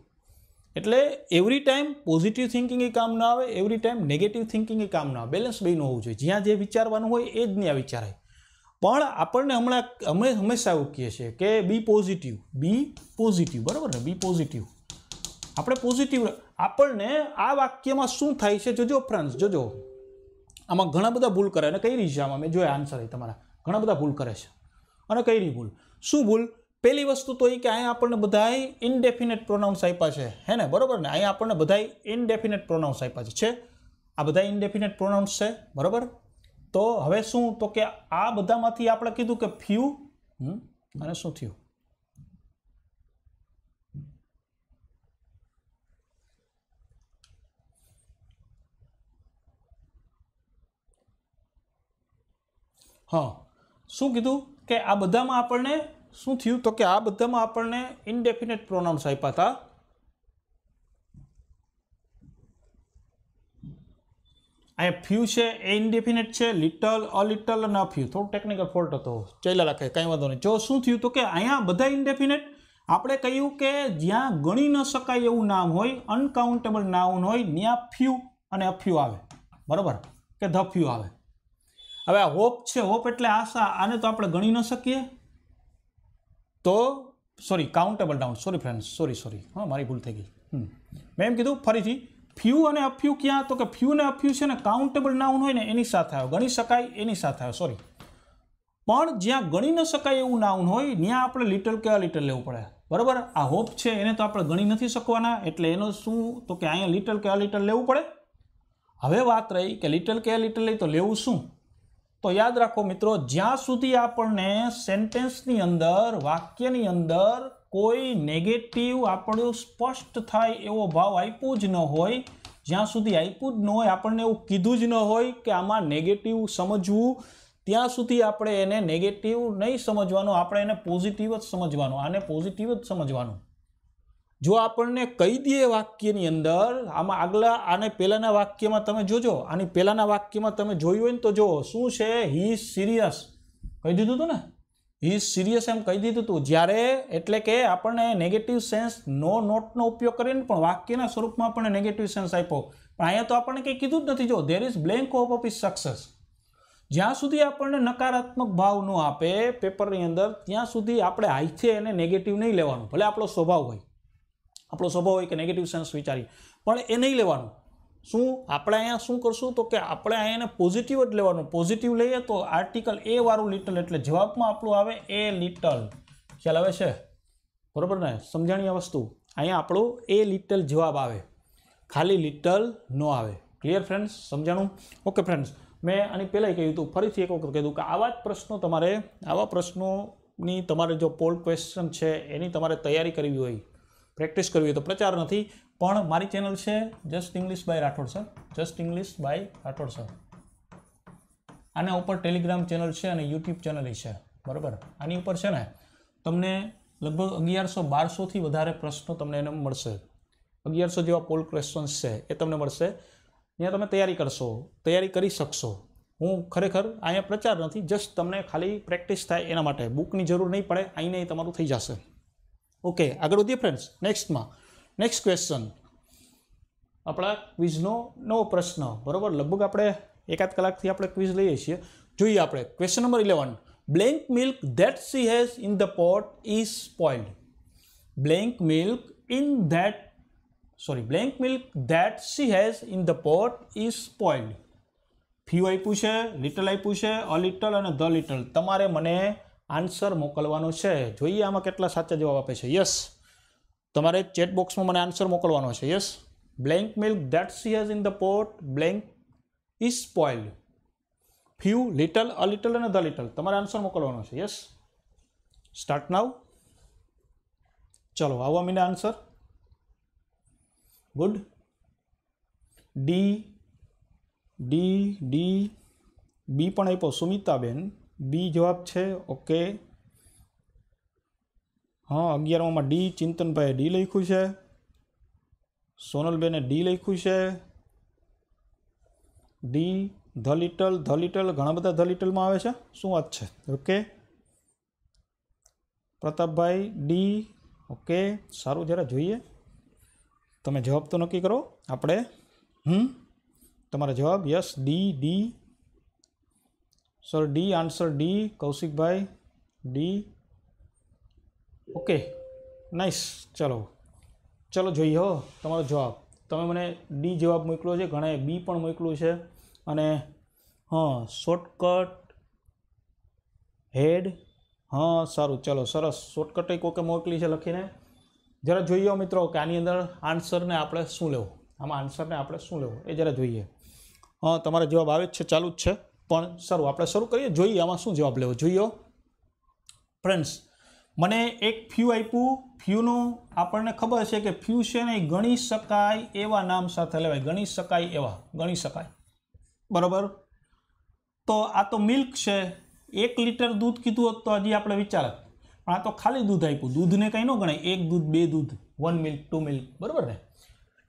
એટલે એવરી ટાઈમ પોઝિટિવ થિંકિંગ એ કામ ન આવે એવરી ટાઈમ નેગેટિવ થિંકિંગ એ કામ ન આવે બેલેન્સ બે ન હોવું જોઈએ જ્યાં જે વિચારવાનું હોય એ જ નહીં આ વિચારાય પણ આપણને હમણાં અમે હંમેશા એવું કહીએ છીએ કે બી પોઝિટિવ બી પોઝિટિવ બરાબર ને બી પોઝિટિવ આપણે પોઝિટિવ આપણને આ વાક્યમાં શું થાય છે જોજો ફ્રાન્સ જોજો આમાં ઘણા બધા ભૂલ કરે અને કઈ રીતે આમાં મેં જોયા આન્સર એ તમારા ઘણા બધા ભૂલ કરે છે અને કઈ રીતે ભૂલ શું ભૂલ પહેલી વસ્તુ તો એ કે અહીંયા આપણને બધાય ઇનડેફિનેટ પ્રોનાઉન્સ આપ્યા છે હે ને બરાબર ને અહીંયા આપણને બધાય ઇનડેફિનેટ પ્રોનાઉન્સ આપ્યા છે આ બધા ઇનડેફિનેટ પ્રોનાઉન્સ છે બરાબર તો હવે શું તો કે આ બધામાંથી આપણે કીધું કે ફ્યુ અને શું થયું હા શું કીધું કે આ બધામાં આપણને શું થયું તો કે આ બધામાં આપણને ઇનડેફિનેટ પ્રોનાઉન્સ આપ્યા હતા અહીંયા ફ્યુ છે એ ઇન્ડેફિનેટ છે લિટલ અલિટલ અને અફ્યુ થોડું ટેકનિકલ ફોલ્ટ હતો ચાલ્યા રાખે કંઈ વાંધો નહીં જો શું થયું તો કે અહીંયા બધા ઇન્ડેફિનેટ આપણે કહ્યું કે જ્યાં ગણી ન શકાય એવું નામ હોય અનકાઉન્ટેબલ નાઉન હોય ત્યાં ફ્યુ અને અફ્યુ આવે બરાબર કે ધ ફ્યુ આવે હવે આ હોપ છે હોપ એટલે આશા આને તો આપણે ગણી ન શકીએ તો sorry countable down sorry friends sorry sorry હા મારી ભૂલ થઈ ગઈ મેં એમ કીધું ફરીથી ફ્યુ અને અફ્યુ ક્યાં તો કે ફ્યુ ને અફ્યુ છે ને કાઉન્ટેબલ નાઉન હોય ને એની સાથે આવ્યો ગણી શકાય એની સાથે આવ્યો સોરી પણ જ્યાં ગણી ન શકાય એવું નાઉન હોય ત્યાં આપણે લિટલ કે અલિટલ લેવું પડે બરાબર આ હોપ છે એને તો આપણે ગણી નથી શકવાના એટલે એનો શું તો કે અહીંયા લિટલ કે અલિટલ લેવું પડે હવે વાત રહી કે લિટલ કે અલિટલ લઈ તો લેવું શું તો યાદ રાખો મિત્રો જ્યાં સુધી આપણને સેન્ટેન્સની અંદર વાક્યની અંદર કોઈ નેગેટિવ આપણું સ્પષ્ટ થાય એવો ભાવ આપ્યો જ ન હોય જ્યાં સુધી આપ્યું જ ન હોય આપણને એવું કીધું જ ન હોય કે આમાં નેગેટિવ સમજવું ત્યાં સુધી આપણે એને નેગેટિવ નહીં સમજવાનું આપણે એને પોઝિટિવ જ સમજવાનું આને પોઝિટિવ જ સમજવાનું જો આપણને કહી દઈએ વાક્યની અંદર આમાં આગલા આને પહેલાંના વાક્યમાં તમે જોજો આની પહેલાંના વાક્યમાં તમે જોયું હોય ને તો જુઓ શું છે હી સિરિયસ કહી દીધું હતું ને હી સિરિયસ એમ કહી દીધું હતું જ્યારે એટલે કે આપણને નેગેટિવ સેન્સ નો નોટનો ઉપયોગ કરીને પણ વાક્યના સ્વરૂપમાં આપણને નેગેટિવ સેન્સ આપ્યો પણ અહીંયા તો આપણને કંઈ કીધું જ નથી જો there is blank of of is success જ્યાં સુધી આપણને નકારાત્મક ભાવ ન આપે પેપરની અંદર ત્યાં સુધી આપણે હાઈથે એને નેગેટિવ નહીં લેવાનું ભલે આપણો સ્વભાવ હોય આપણો સ્વભાવ હોય કે નેગેટિવ સેન્સ વિચારીએ પણ એ નહીં લેવાનું શું આપણે અહીંયા શું કરશું તો કે આપણે અહીંયા પોઝિટિવ જ લેવાનું પોઝિટિવ લઈએ તો આર્ટિકલ એ વાળું લિટલ એટલે જવાબમાં આપણું આવે એ લિટલ ખ્યાલ આવે છે બરાબર ને સમજાણી વસ્તુ અહીંયા આપણું એ લિટલ જવાબ આવે ખાલી લિટલ ન આવે ક્લિયર ફ્રેન્ડ્સ સમજાણું ઓકે ફ્રેન્ડ્સ મેં આની પહેલાંય કહ્યું હતું ફરીથી એક વખત કીધું કે આવા જ પ્રશ્નો તમારે આવા પ્રશ્નોની તમારે જો પોલ ક્વેશ્ચન છે એની તમારે તૈયારી કરવી હોય પ્રેક્ટિસ કરવી હોય તો પ્રચાર નથી પણ મારી ચેનલ છે just English by Rathod sir just English by Rathod sir આના ઉપર ટેલિગ્રામ ચેનલ છે અને યુટ્યુબ ચેનલ છે બરાબર આની ઉપર છે ને તમને લગભગ અગિયારસો બારસોથી વધારે પ્રશ્નો તમને એને મળશે અગિયારસો જેવા પોલ ક્વેશ્ચન્સ છે એ તમને મળશે ત્યાં તમે તૈયારી કરશો તૈયારી કરી શકશો હું ખરેખર અહીંયા પ્રચાર નથી જસ્ટ તમને ખાલી પ્રેક્ટિસ થાય એના માટે બુકની જરૂર નહીં પડે અહીંને તમારું થઈ જશે ઓકે આગળ વધીએ ફ્રેન્ડ્સ નેક્સ્ટમાં નેક્સ્ટ ક્વેશ્ચન આપણા ક્વિઝનો નવો પ્રશ્ન બરાબર લગભગ આપણે એકાદ કલાકથી આપણે ક્વિઝ લઈએ છીએ જોઈએ આપણે question number eleven blank milk that she has in the pot is spoiled blank milk in that sorry blank milk that she has in the pot is spoiled few આપ્યું છે લિટલ આપ્યું છે a little અને the little તમારે મને answer મોકલવાનો છે જોઈએ આમાં કેટલા સાચા જવાબ આપે છે યસ તમારે ચેટ બોક્સમાં મને આન્સર મોકલવાનો છે yes blank milk that she has in the pot blank is spoiled few little a little અને ધ લિટલ તમારે આન્સર મોકલવાનો છે યસ સ્ટાર્ટ નાવ ચલો આવવા મીને answer good D D D B પણ આપ્યો સુમિતાબેન બી જવાબ છે ઓકે હા અગિયારમાં ડી ચિંતનભાઈએ ડી લખ્યું છે સોનલબેને ડી લખ્યું છે D the little the little ઘણા બધા ધ લિટલમાં આવે છે શું વાત છે ઓકે પ્રતાપભાઈ ડી ઓકે સારું જરા જોઈએ તમે જવાબ તો નક્કી કરો આપણે હમ તમારો જવાબ yes D D sir D answer D Kaushikbhai D okay nice ચલો ચલો જોઈએ હો તમારો જવાબ તમે મને ડી જવાબ મોકલ્યો છે ઘણાએ બી પણ મોકલ્યું છે અને હા શોર્ટકટ હેડ હા સારું ચલો સરસ શોર્ટકટ કોકે મોકલી છે લખીને જરા જોઈએ મિત્રો કે આની અંદર આન્સરને આપણે શું લેવું આમાં આન્સરને આપણે શું લેવું એ જરા જોઈએ હા તમારો જવાબ આવે જ છે ચાલુ જ છે પણ સારું આપણે શરૂ કરીએ જોઈએ આમાં શું જવાબ લેવો જોઈએ ફ્રેન્ડ્સ મને એક ફ્યુ આપ્યું ફ્યુનું આપણને ખબર છે કે ફ્યુ છે ને ગણી શકાય એવા નામ સાથે લેવાય ગણી શકાય એવા ગણી શકાય બરાબર તો આ તો મિલ્ક છે એક લીટર દૂધ કીધું હોત તો હજી આપણે વિચાર પણ આ તો ખાલી દૂધ આપ્યું દૂધને કંઈ ન ગણાય એક દૂધ બે દૂધ વન મિલ્ક ટુ મિલ્ક બરાબર ને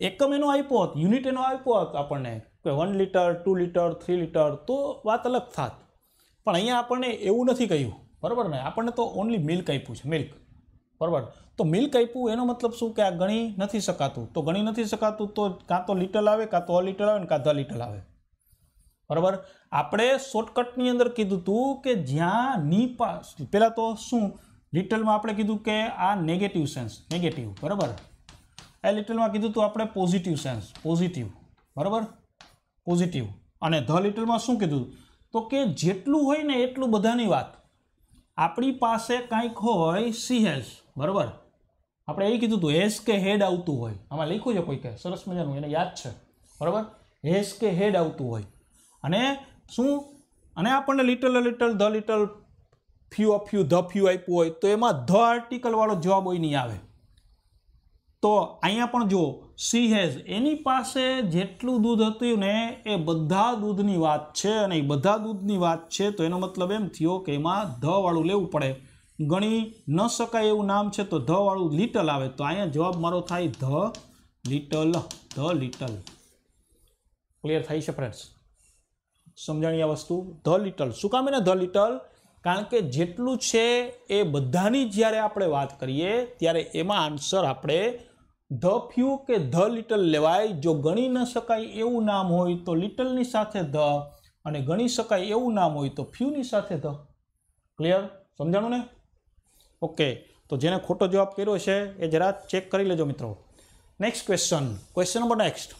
એકમ એનો આપ્યો હોત યુનિટ એનો આપ્યો હોત આપણને કે one litre two litre three litre તો વાત અલગ થાત પણ અહીંયા આપણને એવું નથી કહ્યું બરાબર ને આપણને તો ઓનલી મિલ્ક આપ્યું છે મિલ્ક બરાબર તો મિલ્ક આપ્યું એનો મતલબ શું કે આ ગણી નથી શકાતું તો ગણી નથી શકાતું તો કાં તો લીટલ આવે કાં તો અ લીટલ આવે ને કાં ધ લીટલ આવે બરાબર આપણે શોર્ટકટની અંદર કીધું હતું કે જ્યાં ની પાસ પહેલાં તો શું લિટલમાં આપણે કીધું કે આ નેગેટિવ સેન્સ નેગેટિવ બરાબર એ લિટલમાં કીધું તું આપણે પોઝિટિવ સેન્સ પોઝિટિવ બરાબર પોઝિટિવ અને ધ લિટલમાં શું કીધું તો કે જેટલું હોય ને એટલું બધાની વાત આપણી પાસે કંઈક હોય સી હેઝ બરાબર આપણે એ કીધું હતું હેઝ કે હેડ આવતું હોય આમાં લખ્યું છે કોઈ કે સરસ મજાનું એને યાદ છે બરાબર હેસ કે હેડ આવતું હોય અને શું અને આપણને little little the little few of few the few આપ્યું હોય તો એમાં ધ આર્ટિકલવાળો જવાબ હોય નહીં આવે તો અહીંયા પણ જુઓ સી હેઝ એની પાસે જેટલું દૂધ હતું ને એ બધા દૂધની વાત છે અને એ બધા દૂધની વાત છે તો એનો મતલબ એમ થયો કે એમાં ધવાળું લેવું પડે ગણી ન શકાય એવું નામ છે તો ધવાળું લિટલ આવે તો અહીંયા જવાબ મારો થાય the little the little clear થાય છે ફ્રેન્ડ્સ સમજાણી આ વસ્તુ ધ લિટલ શું કામ ને ધ લિટલ કારણ કે જેટલું છે એ બધાની જ્યારે આપણે વાત કરીએ ત્યારે એમાં આન્સર આપણે ધ ફ્યુ કે ધ લિટલ લેવાય જો ગણી ન શકાય એવું નામ હોય તો લિટલની સાથે ધ અને ગણી શકાય એવું નામ હોય તો ફ્યુની સાથે ધ ક્લિયર સમજાણું ને ઓકે તો જેને ખોટો જવાબ કર્યો છે એ જરા ચેક કરી લેજો મિત્રો next question question number next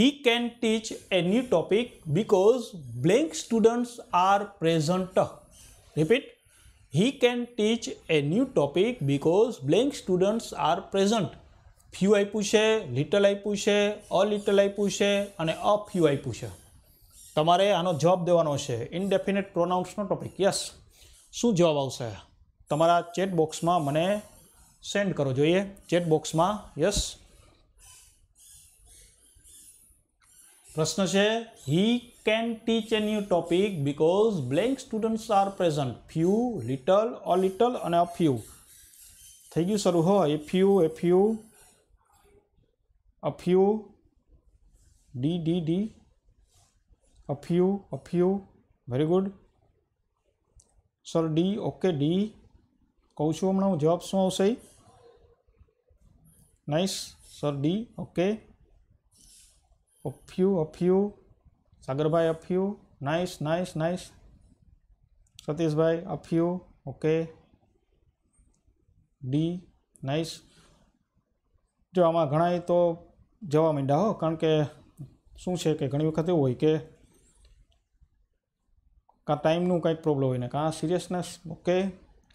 he can teach a new topic because blank students are present repeat he can teach a new topic because blank students are present few આપ્યું છે લિટલ આપ્યું છે અલિટલ આપ્યું છે અને અ ફ્યુ આપ્યું છે તમારે આનો જવાબ દેવાનો છે ઇનડેફિનેટ પ્રોનાઉન્સનો ટોપિક યસ શું જવાબ આવશે તમારા ચેટ બોક્સમાં મને સેન્ડ કરો જોઈએ ચેટ બોક્સમાં યસ પ્રશ્ન છે he can teach a new topic because blank students are present few little a little અને અ ફ્યુ થઈ ગયું શરૂ હો a few a few a few D D D a few a few very good sir D okay D કહું છું હમણાં હું જવાબ શું આવશે nice sir D okay a few a few Sagarbhai a few nice nice nice Satishbhai up okay D nice જો આમાં ઘણાય તો જવા માંડ્યા હો કારણ કે શું છે કે ઘણી વખત એવું હોય કે કાં ટાઈમનું કંઈક પ્રોબ્લેમ હોય ને કાં seriousness okay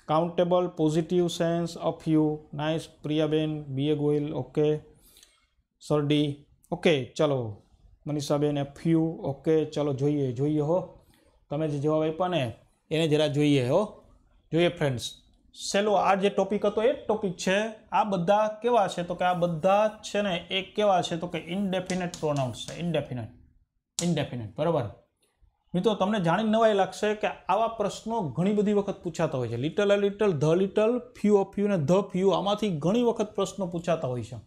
countable positive sense a few nice Priyaben BA Goyal okay sir D okay ચાલો મનીષાબેન એફ યુ ઓકે ચાલો જોઈએ જોઈએ હો તમે જે જવાબ આપ્યા ને એને જરા જોઈએ હો જોઈએ ફ્રેન્ડ્સ સેલો આ જે ટોપિક હતો એ જ ટોપિક છે આ બધા કેવા છે તો કે આ બધા છે ને એ કેવા છે તો કે ઇનડેફિનેટ પ્રોનાઉન્સ છે ઇનડેફિનેટ ઇનડેફિનેટ બરાબર મિત્રો તમને જાણીને નવાઈ લાગશે કે આવા પ્રશ્નો ઘણી બધી વખત પૂછાતા હોય છે little a little the little few a few ને ધ ફ્યુ આમાંથી ઘણી વખત પ્રશ્નો પૂછાતા હોય છે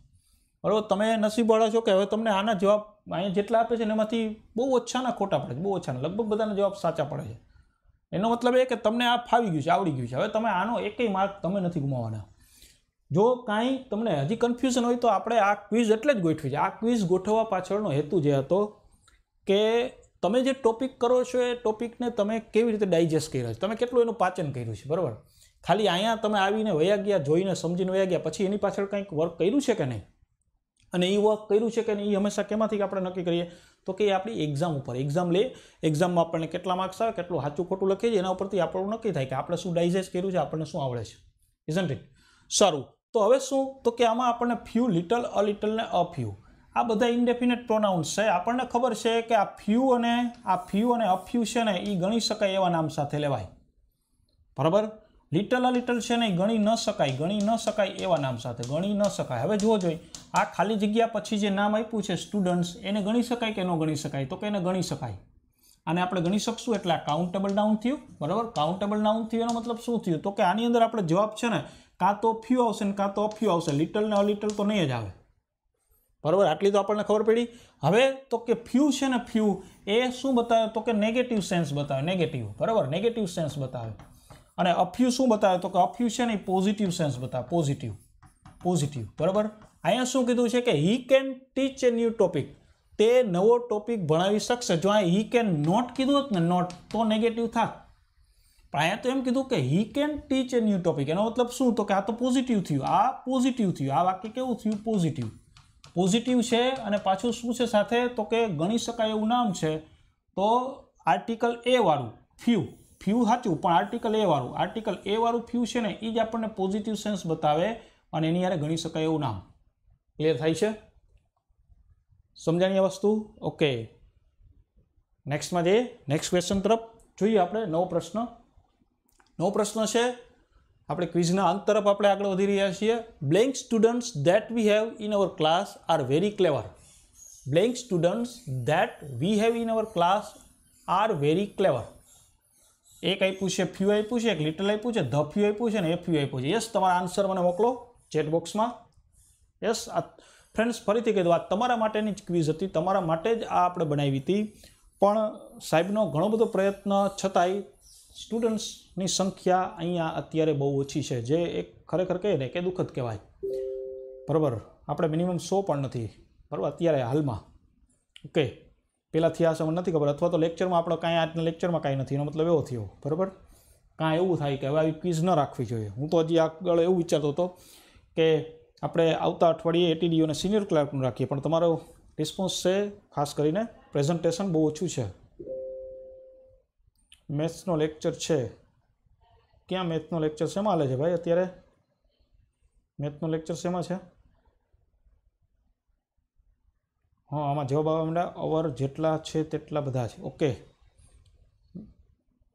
બરાબર તમે નસીબવાળા છો કે હવે તમને આના જવાબ અહીંયા જેટલા આપે છે એમાંથી બહુ ઓછાના ખોટા પડે છે બહુ ઓછાના લગભગ બધાના જવાબ સાચા પડે છે એનો મતલબ એ કે તમને આ ફાવી ગયું છે આવડી ગયું છે હવે તમે આનો એકય માર્ક તમે નથી ગુમાવાના જો કાંઈ તમને હજી કન્ફ્યુઝન હોય તો આપણે આ ક્વિઝ એટલે જ ગોઠવી છે આ ક્વિઝ ગોઠવવા પાછળનો હેતુ જે હતો કે તમે જે ટોપિક કરો છો એ ટોપિકને તમે કેવી રીતે ડાયજેસ્ટ કર્યો છે તમે કેટલું એનું પાચન કર્યું છે બરાબર ખાલી અહીંયા તમે આવીને વયા ગયા જોઈને સમજીને વયા ગયા પછી એની પાછળ કંઈક વર્ક કર્યું છે કે નહીં અને એ વર્ક કર્યું છે કે એ હંમેશા કેમાંથી આપણે નક્કી કરીએ તો કે એ આપણી એક્ઝામ ઉપર એક્ઝામ લે એક્ઝામમાં આપણને કેટલા માર્ક્સ આવે કેટલું સાચું ખોટું લખીએ છીએ એના ઉપરથી આપણું નક્કી થાય કે આપણે શું ડાયજેસ્ટ કર્યું છે આપણને શું આવડે છે ઇઝન્ટ ઇટ સારું તો હવે શું તો કે આમાં આપણને ફ્યુ લિટલ અ લિટલ ને અ ફ્યુ આ બધા ઇન્ડેફિનેટ પ્રોનાઉન્સ છે આપણને ખબર છે કે આ ફ્યુ અને આ ફ્યુ અને અફ્યુ છે ને એ ગણી શકાય એવા નામ સાથે લેવાય બરાબર લિટલ અ લિટલ છે નહીં ગણી ન શકાય ગણી ન શકાય એવા નામ સાથે ગણી ન શકાય હવે જોવો જોઈએ આ ખાલી જગ્યા પછી જે નામ આપ્યું છે સ્ટુડન્ટ્સ એને ગણી શકાય કે ન ગણી શકાય તો કે એને ગણી શકાય આને આપણે ગણી શકશું એટલે આ કાઉન્ટેબલ નાઉન થયું બરાબર કાઉન્ટેબલ નાઉન થયું એનો મતલબ શું થયું તો કે આની અંદર આપણે જવાબ છે ને કાં તો ફ્યુ આવશે ને કાં તો અફ્યુ આવશે લિટલ ને અલિટલ તો નહીં જ આવે બરાબર આટલી તો આપણને ખબર પડી હવે તો કે ફ્યુ છે ને ફ્યુ એ શું બતાવે તો કે નેગેટિવ સેન્સ બતાવે નેગેટિવ બરાબર નેગેટિવ સેન્સ બતાવે અને અફ્યુ શું બતાવે તો કે અફ્યુ છે ને પોઝિટિવ સેન્સ બતાવે પોઝિટિવ પોઝિટિવ બરાબર અહીંયા શું કીધું છે કે he can teach a new topic તે નવો ટોપિક ભણાવી શકશે જો અહીંયા હી કેન નોટ કીધું હોત ને નોટ તો નેગેટિવ થાત પણ અહીંયા તો એમ કીધું કે he can teach a new topic એનો મતલબ શું તો કે આ તો પોઝિટિવ થયું આ પોઝિટિવ થયું આ વાક્ય કેવું થયું પોઝિટિવ પોઝિટિવ છે અને પાછું શું છે સાથે તો કે ગણી શકાય એવું નામ છે તો આર્ટિકલ એ વાળું ફ્યુ ફ્યુ સાચું પણ આર્ટિકલ એ વાળું આર્ટિકલ એ વાળું ફ્યુ છે ને એ જ આપણને પોઝિટિવ સેન્સ બતાવે અને એની યારે ગણી શકાય એવું નામ ક્લિયર થાય છે સમજાણી આ વસ્તુ ઓકે નેક્સ્ટમાં જઈએ નેક્સ્ટ ક્વેશ્ચન તરફ જોઈએ આપણે નવો પ્રશ્ન નવો પ્રશ્ન છે આપણે ક્વિઝના અંત તરફ આપણે આગળ વધી રહ્યા છીએ blank students that we have in our class are very clever blank students that we have in our class are very clever એક આપ્યું છે ફ્યુ આપ્યું છે એક લિટલ આપ્યું છે ધ ફ્યુ આપ્યું છે ને એ ફ્યુ આપ્યું છે યસ તમારા આન્સર મને મોકલો ચેટબોક્સમાં યસ આ ફ્રેન્ડ્સ ફરીથી કહી દઉં આ તમારા માટેની જ ક્વિઝ હતી તમારા માટે જ આ આપણે બનાવી હતી પણ સાહેબનો ઘણો બધો પ્રયત્ન છતાંય સ્ટુડન્ટ્સની સંખ્યા અહીંયા અત્યારે બહુ ઓછી છે જે એક ખરેખર કહે ને કે દુઃખદ કહેવાય બરાબર આપણે મિનિમમ સો પણ નથી બરાબર અત્યારે હાલમાં ઓકે પહેલાંથી આ સમજ નથી ખબર અથવા તો લેક્ચરમાં આપણે કાંઈ આજના લેક્ચરમાં કાંઈ નથી એનો મતલબ એવો થયો બરાબર કાંઈ એવું થાય કે હવે આવી ક્વિઝ ન રાખવી જોઈએ હું તો હજી આગળ એવું વિચારતો હતો કે આપણે આવતા અઠવાડિયે એટીડીઓ અને સિનિયર ક્લાર્કનું રાખીએ પણ તમારો રિસ્પોન્સ છે ખાસ કરીને પ્રેઝન્ટેશન બહુ ઓછું છે મેથ્સનો લેક્ચર છે ક્યાં મેથ્સનો લેક્ચર શેમાં હાલે છે ભાઈ અત્યારે મેથ્સનો લેક્ચર શેમાં છે હા આમાં જવાબ આવવા માંડ્યા અવર જેટલા છે તેટલા બધા છે ઓકે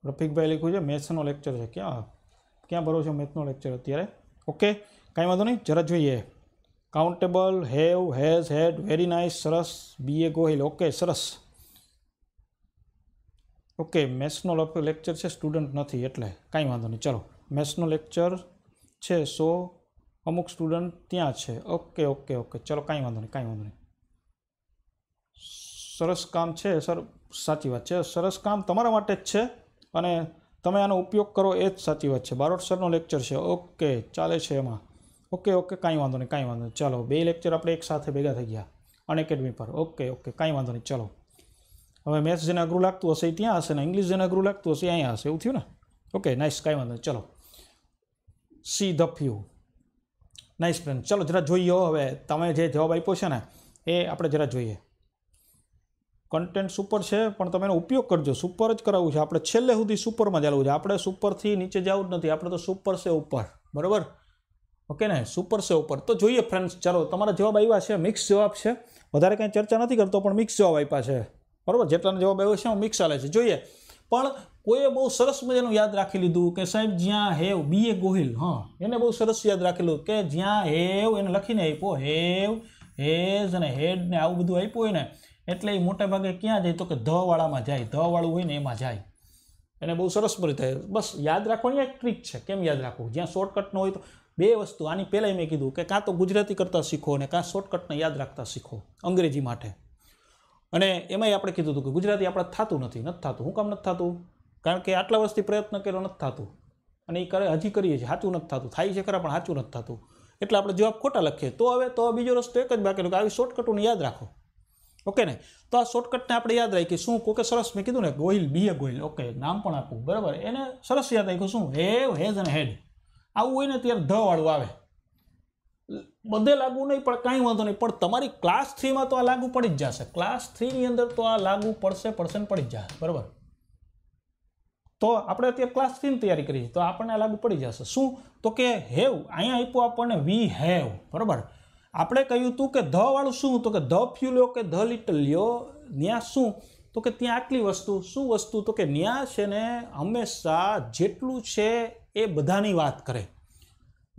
રફિકભાઈ લખ્યું છે મેથ્સનો લેક્ચર છે ક્યાં ક્યાં ભરો છો મેથ્સનો લેક્ચર અત્યારે ઓકે કાંઈ વાંધો નહીં જરા જોઈએ countable have has had very nice સરસ બીએ ગોહિલ ઓકે સરસ ઓકે મેથ્સનો લેક્ચર છે સ્ટુડન્ટ નથી એટલે કાંઈ વાંધો નહીં ચલો મેથ્સનો લેક્ચર છે સો અમુક સ્ટુડન્ટ ત્યાં છે ઓકે ઓકે ઓકે ચલો કાંઈ વાંધો નહીં કાંઈ વાંધો નહીં સરસ કામ છે સર સાચી વાત છે સરસ કામ તમારા માટે જ છે અને તમે આનો ઉપયોગ કરો એ જ સાચી વાત છે બારોટ સરનો લેક્ચર છે ઓકે ચાલે છે એમાં ઓકે ઓકે કાંઈ વાંધો નહીં કાંઈ વાંધો નહીં ચાલો બે લેક્ચર આપણે એક સાથે ભેગા થઈ ગયા અનએકેડમી પર ઓકે ઓકે કાંઈ વાંધો નહીં ચાલો હવે મેથ્સ જેને અઘરું લાગતું હશે એ ત્યાં હશે ને ઇંગ્લિશ જેને અઘરું લાગતું હશે અહીંયા હશે એવું થયું ને ઓકે નાઇસ કાંઈ વાંધો નહીં ચાલો see the few nice friend ચલો જરા જોઈએ હવે તમે જે જવાબ આપ્યો છે ને એ આપણે જરા જોઈએ કન્ટેન્ટ સુપર છે પણ તમે એનો ઉપયોગ કરજો સુપર જ કરાવવું છે આપણે છેલ્લે સુધી સુપરમાં ચાલવું છે આપણે સુપરથી નીચે જવું જ નથી આપણે તો સુપર છે ઉપર બરાબર ઓકે ને સુપર છે ઉપર તો જોઈએ ફ્રેન્ડ્સ ચાલો તમારા જવાબ આવ્યા છે મિક્સ જવાબ છે વધારે કાંઈ ચર્ચા નથી કરતો પણ મિક્સ જવાબ આપ્યા છે બરાબર જેટલાનો જવાબ આવ્યો છે મિક્સ ચાલે છે જોઈએ પણ કોઈએ બહુ સરસ મજાનું યાદ રાખી લીધું કે સાહેબ જ્યાં હેવ બી એ ગોહિલ હા એને બહુ સરસ યાદ રાખેલું કે જ્યાં હેવ એને લખીને આપ્યો હેવ હેઝ અને હેડ ને આવું બધું આપ્યું હોય ને એટલે એ મોટે ભાગે ક્યાં જાય તો કે ધવાળામાં જાય ધવાળું હોય ને એમાં જાય એને બહુ સરસ રીતે બસ યાદ રાખવાની એક ટ્રીક છે કેમ યાદ રાખવું જ્યાં શોર્ટકટનો હોય તો બે વસ્તુ આની પહેલાંય મેં કીધું કે કાં તો ગુજરાતી કરતાં શીખો અને કાં શોર્ટકટને યાદ રાખતા શીખો અંગ્રેજી માટે અને એમાંય આપણે કીધું હતું કે ગુજરાતી આપણે થતું નથી નથી થતું હું કામ નથી થતું કારણ કે આટલા વર્ષથી પ્રયત્ન કર્યો નથી થતું અને એ કરે હજી કરીએ છીએ સાચું નથી થતું થાય છે ખરા પણ સાચું નથી થતું એટલે આપણે જવાબ ખોટા લખીએ તો હવે તો બીજો રસ્તો એક જ બાકી આવી શોર્ટકટોને યાદ રાખો ઓકે ને તો આ શોર્ટકટને આપણે યાદ રાખીએ શું કોકે સરસ મેં કીધું ને ગોહિલ એ ગોહિલ ઓકે નામ પણ આપવું બરાબર એને સરસ યાદ રાખ્યું શું હેવ હેઝ અને હેડ આવું હોય ને ત્યારે ધવાળું આવે બધે લાગુ નહીં પણ કાંઈ વાંધો નહીં પણ તમારી ક્લાસ થ્રીમાં તો આ લાગુ પડી જ જશે ક્લાસ થ્રીની અંદર તો આ લાગુ પડશે પડશે પડી જ જશે બરાબર તો આપણે અત્યારે ક્લાસ થ્રીની તૈયારી કરીએ તો આપણને આ લાગુ પડી જશે શું તો કે હેવ અહીંયા આપ્યું આપણને વી હેવ બરાબર આપણે કહ્યું હતું કે ધ વાળું શું તો કે ધ ફ્યુલ્યો કે ધ લિટલ લ્યો ત્યાં શું તો કે ત્યાં આટલી વસ્તુ શું વસ્તુ તો કે ન્યા છે ને હંમેશા જેટલું છે એ બધાની વાત કરે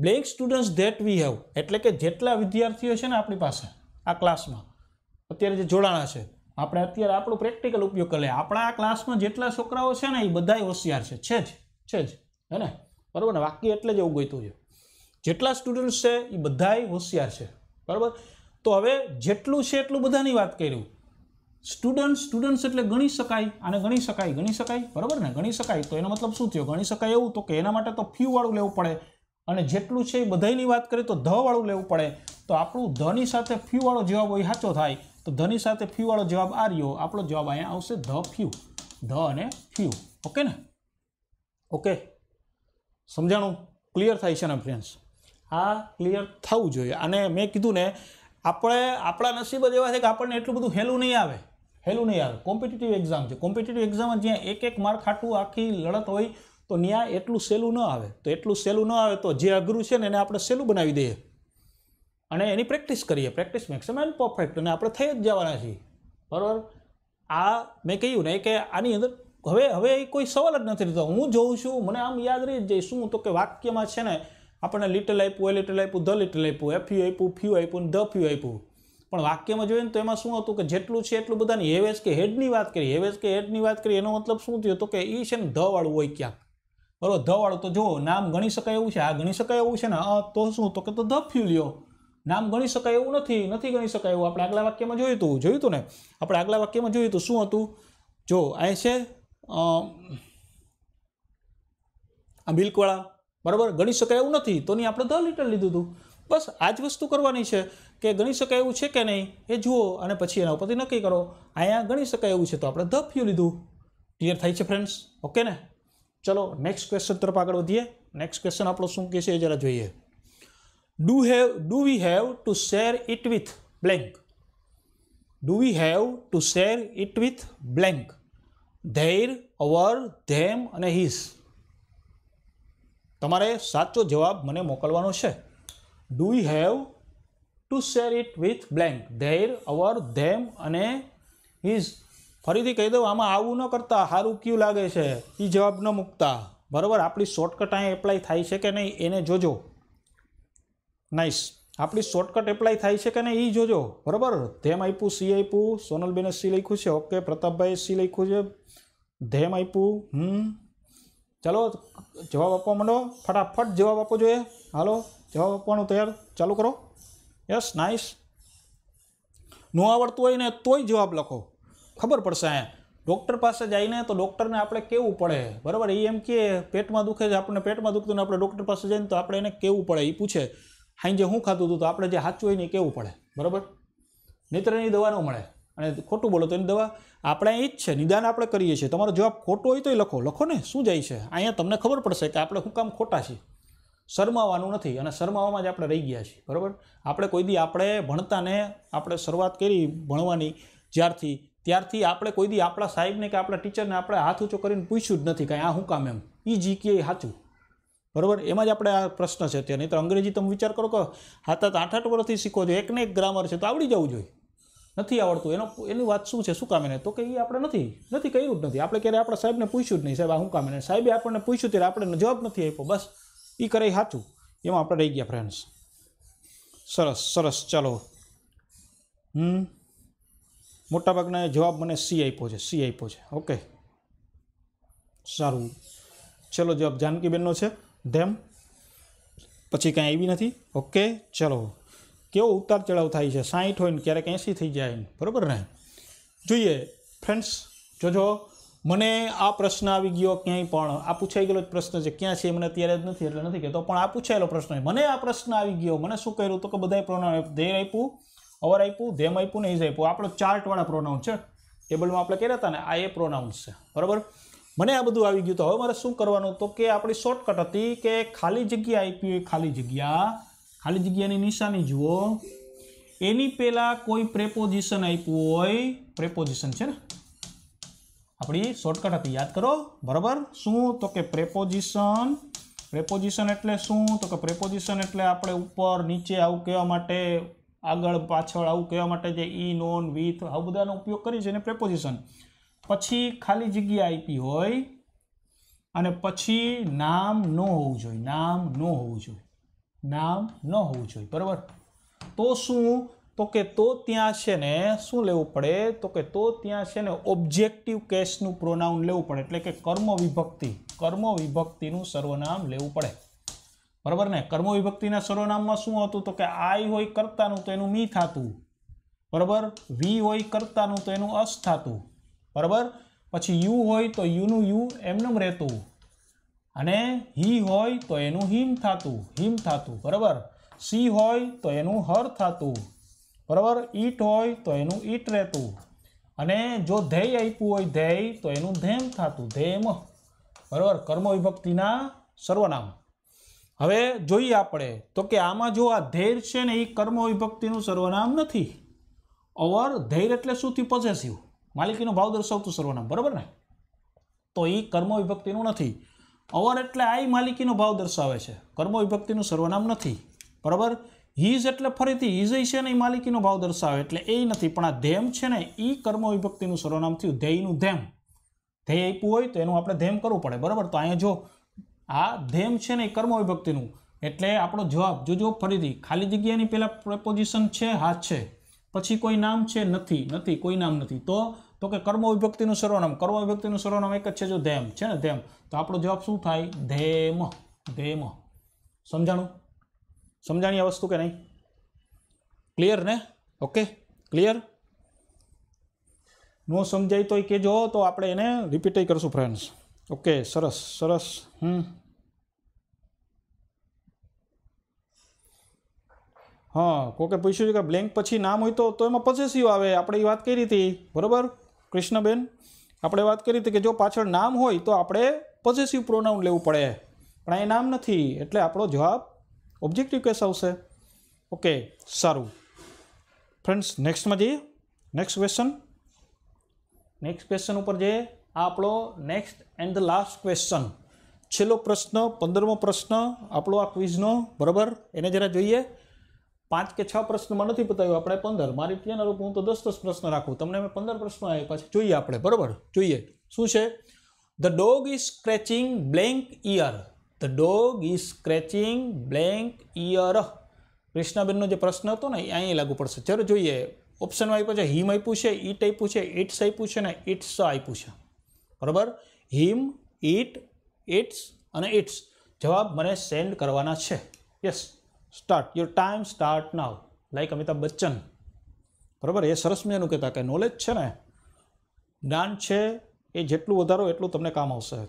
black students that we have એટલે કે જેટલા વિદ્યાર્થીઓ છે ને આપણી પાસે આ ક્લાસમાં અત્યારે જે જોડાણા છે આપણે અત્યારે આપણો પ્રેક્ટિકલ ઉપયોગ કરીએ આપણા આ ક્લાસમાં જેટલા છોકરાઓ છે ને એ બધા હોશિયાર છે છે જ છે જ હે ને બરાબર ને વાક્ય એટલે જ એવું ગયતું છે જેટલા સ્ટુડન્ટ્સ છે એ બધા હોશિયાર છે બરાબર તો હવે જેટલું છે એટલું બધાની વાત કર્યું સ્ટુડન્ટ સ્ટુડન્ટ્સ એટલે ગણી શકાય આને ગણી શકાય ગણી શકાય બરાબર ને ગણી શકાય તો એનો મતલબ શું થયો ગણી શકાય એવું તો કે એના માટે તો ફ્યુવાળું લેવું પડે અને જેટલું છે એ બધાની વાત કરીએ તો ધવાળું લેવું પડે તો આપણું ધની સાથે ફ્યુવાળો જવાબ હોય સાચો થાય તો ધની સાથે ફ્યુવાળો જવાબ આ રહ્યો આપણો જવાબ અહીંયા આવશે ધ ફ્યુ ધ અને ફ્યુ ઓકે ને ઓકે સમજાણું ક્લિયર થાય છે ને ફ્રેન્ડ્સ આ ક્લિયર થવું જોઈએ અને મેં કીધું ને આપણે આપણા નસીબ જ એવા છે કે આપણને એટલું બધું હેલું નહીં આવે હેલું નહીં આવે કોમ્પિટિટિવ એક્ઝામ છે કોમ્પિટિટિવ એક્ઝામ જ્યાં એક એક માર્ક ખાટું આખી લડત હોય તો ન્યાય એટલું સહેલું ન આવે તો એટલું સહેલું ન આવે તો જે અઘરું છે ને એને આપણે સહેલું બનાવી દઈએ અને એની પ્રેક્ટિસ કરીએ પ્રેક્ટિસ મેક્સિમમ પરફેક્ટ અને આપણે થઈ જ જવાના છીએ બરાબર આ મેં કહ્યું ને કે આની અંદર હવે હવે એ કોઈ સવાલ જ નથી રહેતો હું જોઉં છું મને આમ યાદ રહી જાય શું તો કે વાક્યમાં છે ને આપણને લિટલ આપ્યું એ લિટલ આપ્યું ધ લિટલ આપ્યું એફ યુ આપ્યું ફ્યુ આપ્યું ધ ફ્યુ આપ્યું પણ વાક્યમાં જોઈએ ને તો એમાં શું હતું કે જેટલું છે એટલું બધાની હેવેજ કે હેડની વાત કરી હેવેજ કે હેડની વાત કરી એનો મતલબ શું થયો તો કે એ છે ને ધવાળું હોય ક્યાંક બરોબર ધવાળું તો જુઓ નામ ગણી શકાય એવું છે આ ગણી શકાય એવું છે ને અ તો શું તો કે તો ધ ફ્યુ લ્યો નામ ગણી શકાય એવું નથી નથી ગણી શકાય એવું આપણે આગલા વાક્યમાં જોયું હતું જોયું હતું ને આપણે આગલા વાક્યમાં જોયું હતું શું હતું જો આ છે આ મિલ્કવાળા બરાબર ગણી શકાય એવું નથી તો નહીં આપણે દસ લીટર લીધું હતું બસ આ જ વસ્તુ કરવાની છે કે ગણી શકાય એવું છે કે નહીં એ જુઓ અને પછી એના ઉપરથી નક્કી કરો અહીંયા ગણી શકાય એવું છે તો આપણે ધ ફ્યુ લીધું ક્લિયર થાય છે ફ્રેન્ડ્સ ઓકે ને ચલો નેક્સ્ટ ક્વેશ્ચન તરફ આગળ વધીએ નેક્સ્ટ ક્વેશ્ચન આપણો શું કહે છે એ જરા જોઈએ do have do we have to share it with blank do we have to share it with blank their our them અને હિઝ તમારે સાચો જવાબ મને મોકલવાનો છે do have to share it with blank their our them અને is ફરીથી કહી દઉં આમાં આવું ન કરતા સારું ક્યુ લાગે છે એ જવાબ ન મૂકતા બરાબર આપણી શોર્ટકટ અહીં એપ્લાય થાય છે કે નહીં એને જોજો નાઇસ આપણી શોર્ટકટ એપ્લાય થાય છે કે નહીં એ જોજો બરાબર ધેમ આપ્યું સી આપ્યું સોનલબેને સી લખ્યું છે ઓકે પ્રતાપભાઈ સી લખ્યું છે ધેમ આપ્યું હમ ચાલો જવાબ આપવા માંડો ફટાફટ જવાબ આપવો જોઈએ હાલો જવાબ આપવાનું તૈયાર ચાલુ કરો યસ નાઇસ ન આવડતું હોય ને તોય જવાબ લખો ખબર પડશે ડૉક્ટર પાસે જઈને તો ડૉક્ટરને આપણે કેવું પડે બરાબર એ એમ કે પેટમાં દુખે છે આપણને પેટમાં દુખતું ને આપણે ડૉક્ટર પાસે જઈને તો આપણે એને કેવું પડે એ પૂછે હાઈ જે હું ખાધું હતું તો આપણે જે સાચું હોય ને એ કહેવું પડે બરાબર નહીતર એની દવા ન મળે અને ખોટું બોલો તો એની દવા આપણે અહીં જ છે નિદાન આપણે કરીએ છીએ તમારો જવાબ ખોટો હોય તો એ લખો લખો ને શું જાય છે અહીંયા તમને ખબર પડશે કે આપણે શું કામ ખોટા છીએ શરમાવાનું નથી અને શરમાવામાં જ આપણે રહી ગયા છીએ બરાબર આપણે કોઈ દી આપણે ભણતાને આપણે શરૂઆત કરી ભણવાની જ્યારથી ત્યારથી આપણે કોઈ દી આપણા સાહેબને કે આપણા ટીચરને આપણે હાથ ઊંચો કરીને પૂછ્યું જ નથી કાંઈ આ શું કામ એમ એ જીકે સાચું બરાબર એમાં જ આપણે આ પ્રશ્ન છે ત્યાં નહીં તો અંગ્રેજી તમે વિચાર કરો કે હાથ આઠ આઠ વર્ષથી શીખો છો એકને એક ગ્રામર છે તો આવડી જવું જોઈએ નથી આવડતું એનો એની વાત શું છે શું કામ એને તો કે એ આપણે નથી નથી કર્યું જ નથી આપણે ક્યારે આપણા સાહેબને પૂછ્યું જ નહીં સાહેબ આ શું કામ એને સાહેબે આપણને પૂછ્યું ત્યારે આપણે જવાબ નથી આપ્યો બસ એ કરે સાચું એમાં આપણે રહી ગયા ફ્રેન્ડ્સ સરસ સરસ ચાલો હમ મોટાભાગના જવાબ મને સી આપ્યો છે સી આપ્યો છે ઓકે સારું ચલો જવાબ જાનકીબેનનો છે ધેમ પછી કાંઈ આવી નથી ઓકે ચલો કેવો ઉતાર ચઢાવ થાય છે સાહીઠ હોય ને ક્યારેક એંસી થઈ જાય ને બરાબર ને જોઈએ ફ્રેન્ડ્સ જોજો મને આ પ્રશ્ન આવી ગયો ક્યાંય પણ આ પૂછાઈ ગયેલો જ પ્રશ્ન છે ક્યાં છે મને અત્યારે જ નથી એટલે નથી કહેતો પણ આ પૂછાયેલો પ્રશ્ન મને આ પ્રશ્ન આવી ગયો મને શું કર્યું તો કે બધાય પ્રોનાઉન ધેર આપ્યું અવર આપ્યું ધેમ આપ્યું ને ઇઝ આપ્યું આપણો ચાર્ટવાળા પ્રોનાઉન છે ટેબલમાં આપણે કહેતા હતા ને આ એ પ્રોનાઉન્સ છે બરાબર મને આ બધું આવી ગયું તો હવે મારે શું કરવાનું તો કે આપણી શોર્ટકટ હતી કે ખાલી જગ્યા આપી ખાલી જગ્યા ખાલી જગ્યાની નિશાની જુઓ એની પહેલાં કોઈ પ્રેપોઝિશન આપ્યું હોય પ્રેપોઝિશન છે ને આપણી શોર્ટકટ હતી યાદ કરો બરાબર શું તો કે પ્રેપોઝિશન પ્રેપોઝિશન એટલે શું તો કે પ્રેપોઝિશન એટલે આપણે ઉપર નીચે આવું કહેવા માટે આગળ પાછળ આવું કહેવા માટે જે ઈ નોન વિથ આવું બધાનો ઉપયોગ કરી છે ને પ્રેપોઝિશન પછી ખાલી જગ્યા આપી હોય અને પછી નામ ન હોવું જોઈએ નામ ન હોવું જોઈએ નામ ન હોવું જોઈએ બરાબર તો શું તો કે તો ત્યાં છે ને શું લેવું પડે તો કે તો ત્યાં છે ને ઓબ્જેક્ટિવ કેસનું પ્રોનાઉન લેવું પડે એટલે કે કર્મ વિભક્તિ કર્મ વિભક્તિનું સર્વનામ લેવું પડે બરાબર ને કર્મ વિભક્તિના સર્વનામમાં શું હતું તો કે આઈ હોય કરતાનું તો એનું મી થતું બરાબર વી હોય કરતાનું તો એનું અસ થતું બરાબર પછી યુ હોય તો યુનું યુ એમનેમ રહેતું અને હી હોય તો એનું હિમ થતું હિમ થતું બરાબર સી હોય તો એનું હર થતું બરાબર ઈટ હોય તો એનું ઈટ રહેતું અને જો ધ્યેય આપ્યું હોય ધ્યેય તો એનું ધેમ થતું ધેમ બરાબર કર્મ વિભક્તિના સર્વનામ હવે જોઈએ આપણે તો કે આમાં જો આ ધૈર્ય છે ને એ કર્મ વિભક્તિનું સર્વનામ નથી ઓવર ધૈર એટલે શું થયું પોઝેસિવ માલિકીનો ભાવ દર્શાવતું સર્વનામ બરાબર ને તો એ કર્મ વિભક્તિનું નથી અવર એટલે આઈ માલિકીનો ભાવ દર્શાવે છે કર્મ વિભક્તિનું સર્વનામ નથી બરાબર હિઝ એટલે ફરીથી હિઝ છે ને એ માલિકીનો ભાવ દર્શાવે એટલે એ નથી પણ આ ધેમ છે ને એ કર્મ વિભક્તિનું સર્વનામ થયું ધ્યેયનું ધેમ ધ્યેય આપ્યું હોય તો એનું આપણે ધેમ કરવું પડે બરાબર તો અહીંયા જો આ ધેમ છે ને એ કર્મ વિભક્તિનું એટલે આપણો જવાબ જોજો ફરીથી ખાલી જગ્યાની પહેલાં પ્રપોઝિશન છે હાથ છે પછી કોઈ નામ છે નથી નથી કોઈ નામ નથી તો તો કે કર્મ વિભક્તિનું સર્વનામ કર્મ વિભક્તિનું સર્વનામ એક જ છે જો ધેમ છે ને ધેમ તો આપણો જવાબ શું થાય ધેમ ધેમ સમજાણું સમજાણી આ વસ્તુ કે નહીં ક્લિયર ને ઓકે ક્લિયર નો સમજાય તો તોય કહેજો તો આપણે એને રિપીટ કરશું ફ્રેન્ડ્સ ઓકે સરસ સરસ હમ હા કોકે પૂછ્યું છે કે બ્લેન્ક પછી નામ હોય તો એમાં પસેસિવ આવે આપણે એ વાત કરી હતી બરાબર કૃષ્ણબેન આપણે વાત કરી હતી કે જો પાછળ નામ હોય તો આપણે પોઝેસિવ પ્રોનાઉન લેવું પડે પણ એ નામ નથી એટલે આપણો જવાબ ઓબ્જેક્ટિવ કેસ આવશે ઓકે સારું ફ્રેન્ડ્સ નેક્સ્ટમાં જઈએ નેક્સ્ટ ક્વેશ્ચન નેક્સ્ટ ક્વેશ્ચન ઉપર જઈએ આ આપણો next and the last question છેલ્લો પ્રશ્ન પંદરમો પ્રશ્ન આપણો આ ક્વિઝનો બરાબર એને જરા જોઈએ પાંચ કે છ પ્રશ્નમાં નથી પતાવ્યું આપણે પંદર મારી પ્રિય અનુરૂપ હું તો દસ દસ પ્રશ્ન રાખું તમને મેં પંદર પ્રશ્નો આપ્યા છે જોઈએ આપણે બરાબર જોઈએ શું છે the dog is scratching blank ear the dog is scratching blank ear કૃષ્ણાબેનનો જે પ્રશ્ન હતો ને એ અહીં લાગુ પડશે જરૂર જોઈએ ઓપ્શનમાં આપ્યું છે હિમ આપ્યું છે ઇટ આપ્યું છે ઇટ્સ આપ્યું છે ને ઇટ્સ આપ્યું છે બરાબર હિમ ઇટ ઇટ્સ અને ઇટ્સ જવાબ મને સેન્ડ કરવાના છે yes start your time start now like Amitabh Bachchan બરાબર એ સરસ મજાનું કહેતા કે નોલેજ છે ને જ્ઞાન છે એ જેટલું વધારો એટલું તમને કામ આવશે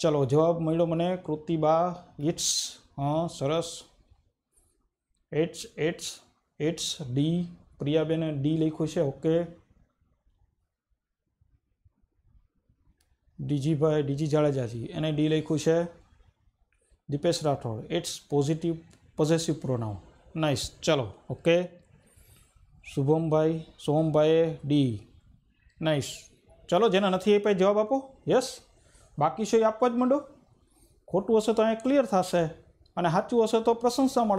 ચલો જવાબ મળ્યો મને કૃતિબા ઇટ્સ હં સરસ એટ્સ એટ્સ એટ્સ ડી પ્રિયાબેને ડી લખ્યું છે ઓકે ડીજીભાઈ ડીજી જાડેજાજી એને ડી લખ્યું છે Dipesh Rathod its positive positive pronoun nice चलो ओके शुभम भाई सोम भाई डी नाइस चलो जेना नहीं पाए जवाब आपो यस बाकी से आप मंडो खोटू हे तो अँ क्लियर था हाचू हे तो प्रशंसा मैं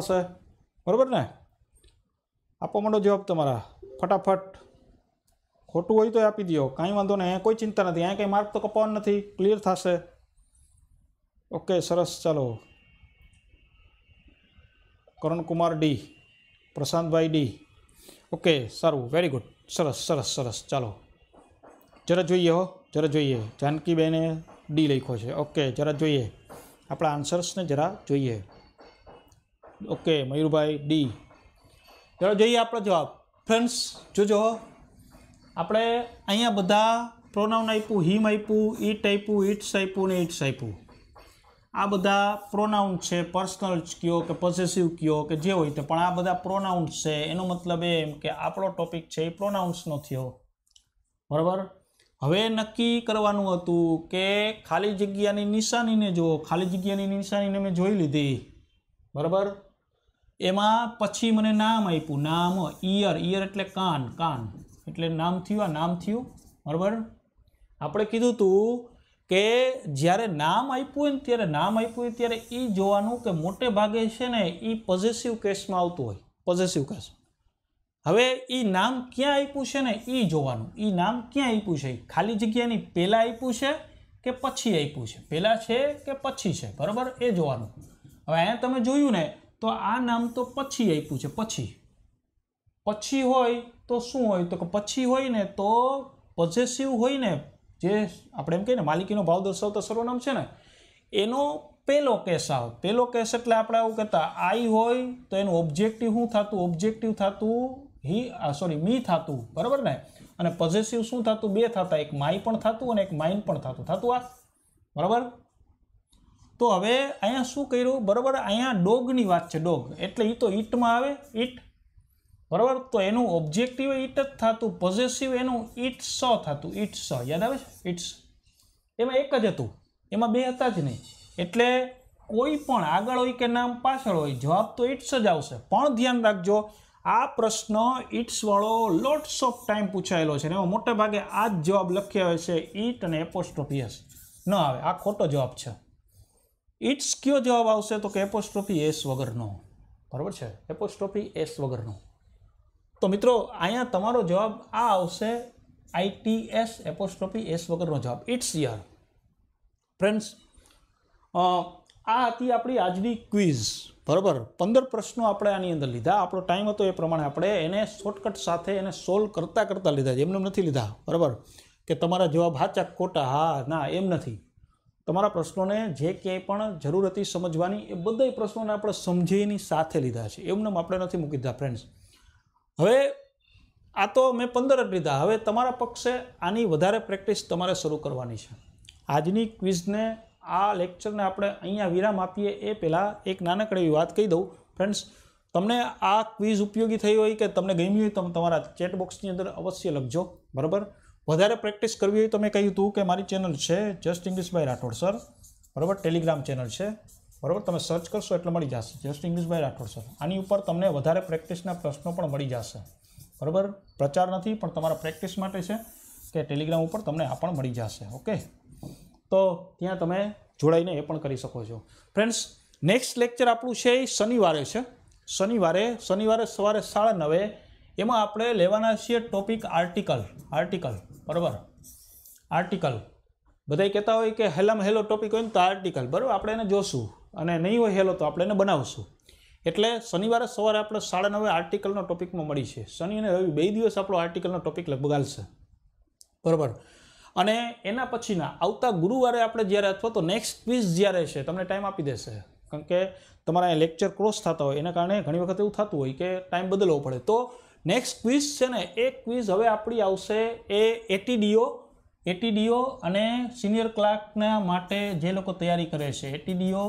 बराबर ने आपो मंडो जवाब तरा फटाफट खोटू हो तो आप दियो कहीं वो नहीं कोई चिंता नहीं अँ कहीं मार्क तो कपा नहीं क्लियर था ओके सरस चलो Karan Kumar D Prashantbhai D okay સારું વેરી ગુડ સરસ સરસ સરસ ચાલો જરા જોઈએ હો જરા જોઈએ જાનકીબેને ડી લખ્યો છે ઓકે જરા જોઈએ આપણા આન્સર્સને જરા જોઈએ ઓકે મયુરભાઈ ડી જરા જોઈએ આપણો જવાબ ફ્રેન્ડ્સ જોજો આપણે અહીંયા બધા પ્રોનાઉન આપ્યું હિમ આપ્યું ઈટ આપ્યું ઇટ્સ આપ્યું ને ઇટ્સ આપ્યું આ બધા પ્રોનાઉન્ડ છે પર્સનલ કયો કે પોઝેસિવ કયો કે જે હોય તે પણ આ બધા પ્રોનાઉન્ડ છે એનો મતલબ એમ કે આપણો ટોપિક છે એ પ્રોનાઉન્સનો થયો બરાબર હવે નક્કી કરવાનું હતું કે ખાલી જગ્યાની નિશાનીને જુઓ ખાલી જગ્યાની નિશાનીને મેં જોઈ લીધી બરાબર એમાં પછી મને નામ આપ્યું નામ ઈયર ઈયર એટલે કાન કાન એટલે નામ થયું આ નામ થયું બરાબર આપણે કીધું હતું કે જ્યારે નામ આપ્યું હોય ને ત્યારે નામ આપ્યું હોય ત્યારે એ જોવાનું કે મોટે ભાગે છે ને એ પોઝેસિવ કેસમાં આવતું હોય પોઝેસિવ કેસ હવે એ નામ ક્યાં આપ્યું છે ને એ જોવાનું એ નામ ક્યાં આપ્યું છે ખાલી જગ્યાની પહેલાં આપ્યું છે કે પછી આપ્યું છે પહેલાં છે કે પછી છે બરાબર એ જોવાનું હવે અહીંયા તમે જોયું ને તો આ નામ તો પછી આપ્યું છે પછી પછી હોય તો શું હોય તો કે પછી હોય ને તો પોઝેસિવ હોય ને જે આપણે એમ કહીએ ને માલિકીનો ભાવ દર્શાવતો સર્વનામ છે ને એનો પહેલો કેસ આવે પહેલો કેસ એટલે આપણે આવું કહેતા આઈ હોય તો એનું ઓબ્જેક્ટિવ શું થતું ઓબ્જેક્ટિવ થતું હી સોરી મી થતું બરાબર ને અને પોઝેસિવ શું થતું બે થતા એક માય પણ થતું અને એક માઇન પણ થતું થતું આ બરાબર તો હવે અહીંયા શું કર્યું બરાબર અહીંયા ડોગની વાત છે ડોગ એટલે એ તો ઈટમાં આવે ઈટ બરાબર તો એનું ઓબ્જેક્ટિવ ઇટ જ થતું પોઝેસિવ એનું ઇટ્સ થતું ઇટ્સ યાદ આવે છે ઇટ્સ એમાં એક જ હતું એમાં બે હતા જ નહીં એટલે કોઈ પણ આગળ હોય કે નામ પાછળ હોય જવાબ તો ઇટ્સ જ આવશે પણ ધ્યાન રાખજો આ પ્રશ્ન ઇટ્સવાળો લોટ્સ ઓફ ટાઈમ પૂછાયેલો છે ને એમાં મોટે ભાગે આ જ જવાબ લખ્યા હોય છે ઇટ અને એપોસ્ટ્રોફી એસ ન આવે આ ખોટો જવાબ છે ઇટ્સ કયો જવાબ આવશે તો કે એપોસ્ટ્રોફી એસ વગરનો બરાબર છે એપોસ્ટ્રોફી એસ વગરનો તો મિત્રો અહીંયા તમારો જવાબ આ આવશે આઈટીએસ એપોસ્ટ્રોફી એસ વગરનો જવાબ ઇટ્સ યર ફ્રેન્ડ્સ આ હતી આપણી આજની ક્વિઝ બરાબર પંદર પ્રશ્નો આપણે આની અંદર લીધા આપણો ટાઈમ હતો એ પ્રમાણે આપણે એને શોર્ટકટ સાથે એને સોલ્વ કરતાં કરતાં લીધા એમને નથી લીધા બરાબર કે તમારા જવાબ હાચા ખોટા હા ના એમ નથી તમારા પ્રશ્નોને જે ક્યાંય પણ જરૂર હતી સમજવાની એ બધા પ્રશ્નોને આપણે સમજીની સાથે લીધા છે એમને આપણે નથી મૂકી દીધા ફ્રેન્ડ્સ હવે આ તો મેં પંદર જ લીધા હવે તમારા પક્ષે આની વધારે પ્રેક્ટિસ તમારે શરૂ કરવાની છે આજની ક્વિઝને આ લેક્ચરને આપણે અહીંયા વિરામ આપીએ એ પહેલાં એક નાનકડી વાત કહી દઉં ફ્રેન્ડ્સ તમને આ ક્વિઝ ઉપયોગી થઈ હોય કે તમને ગમી હોય તમે તમારા ચેટ બોક્સની અંદર અવશ્ય લખજો બરાબર વધારે પ્રેક્ટિસ કરવી હોય તો મેં કહ્યું હતું કે મારી ચેનલ છે જસ્ટ ઇંગ્લિશ રાઠોડ સર બરાબર ટેલિગ્રામ ચેનલ છે બરાબર તમે સર્ચ કરશો એટલે મળી જશે just English by Rathod sir આની ઉપર તમને વધારે પ્રેક્ટિસના પ્રશ્નો પણ મળી જશે બરાબર પ્રચાર નથી પણ તમારા પ્રેક્ટિસ માટે છે કે ટેલિગ્રામ ઉપર તમને આ પણ મળી જશે ઓકે તો ત્યાં તમે જોડાઈને એ પણ કરી શકો છો ફ્રેન્ડ્સ નેક્સ્ટ લેક્ચર આપણું છે એ શનિવારે છે શનિવારે શનિવારે સવારે સાડા નવે એમાં આપણે લેવાના છીએ ટોપિક આર્ટિકલ આર્ટિકલ બરાબર આર્ટિકલ બધા કહેતા હોય કે હેલમ હેલો ટોપિક હોય ને તો આર્ટિકલ બરાબર આપણે એને જોશું અને નહીં હોય હેલો તો આપણે એને બનાવશું એટલે શનિવારે સવારે આપણે સાડા નવે આર્ટિકલનો ટોપિકમાં મળી છે શનિ અને રવિ બે દિવસ આપણો આર્ટિકલનો ટોપિક લગભગ હાલશે બરાબર અને એના પછીના આવતા ગુરુવારે આપણે જ્યારે અથવા તો નેક્સ્ટ ક્વિઝ જ્યારે છે તમને ટાઈમ આપી દેશે કારણ કે તમારા લેક્ચર ક્રોસ થતા હોય એના કારણે ઘણી વખત એવું થતું હોય કે ટાઈમ બદલવો પડે તો નેક્સ્ટ ક્વિઝ છે ને એ ક્વિઝ હવે આપણી આવશે એ એટીડીઓ એટીડીઓ અને સિનિયર ક્લાર્કના માટે જે લોકો તૈયારી કરે છે એટીડીઓ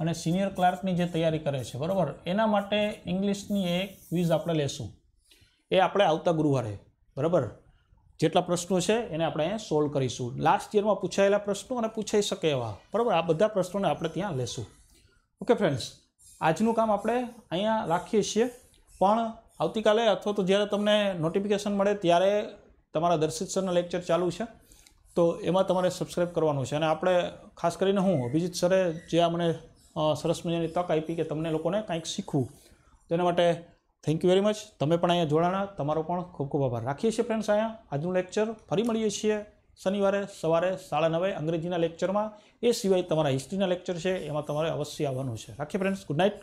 અને સિનિયર ક્લાર્કની જે તૈયારી કરે છે બરાબર એના માટે ઇંગ્લિશની એ ક્વિઝ આપણે લેશું એ આપણે આવતા ગુરુવારે બરાબર જેટલા પ્રશ્નો છે એને આપણે અહીંયા સોલ્વ કરીશું લાસ્ટ યરમાં પૂછાયેલા પ્રશ્નો અને પૂછાઈ શકે એવા બરાબર આ બધા પ્રશ્નોને આપણે ત્યાં લેશું ઓકે ફ્રેન્ડ્સ આજનું કામ આપણે અહીંયા રાખીએ છીએ પણ આવતીકાલે અથવા તો જ્યારે તમને નોટિફિકેશન મળે ત્યારે તમારા દર્શિત સરના લેક્ચર ચાલુ છે તો એમાં તમારે સબસ્ક્રાઈબ કરવાનું છે અને આપણે ખાસ કરીને હું અભિજીત સરે જે આ મને સરસ મજાની તક આપી કે તમને લોકોને કાંઈક શીખવું તો એના માટે થેન્ક યુ વેરી મચ તમે પણ અહીંયા જોડાણા તમારો પણ ખૂબ ખૂબ આભાર રાખીએ છીએ ફ્રેન્ડ્સ અહીંયા આજનું લેક્ચર ફરી મળીએ છીએ શનિવારે સવારે સાડા નવે અંગ્રેજીના લેક્ચરમાં એ સિવાય તમારા હિસ્ટ્રીના લેક્ચર છે એમાં તમારે અવશ્ય આવવાનું છે રાખીએ ફ્રેન્ડ્સ ગુડ નાઇટ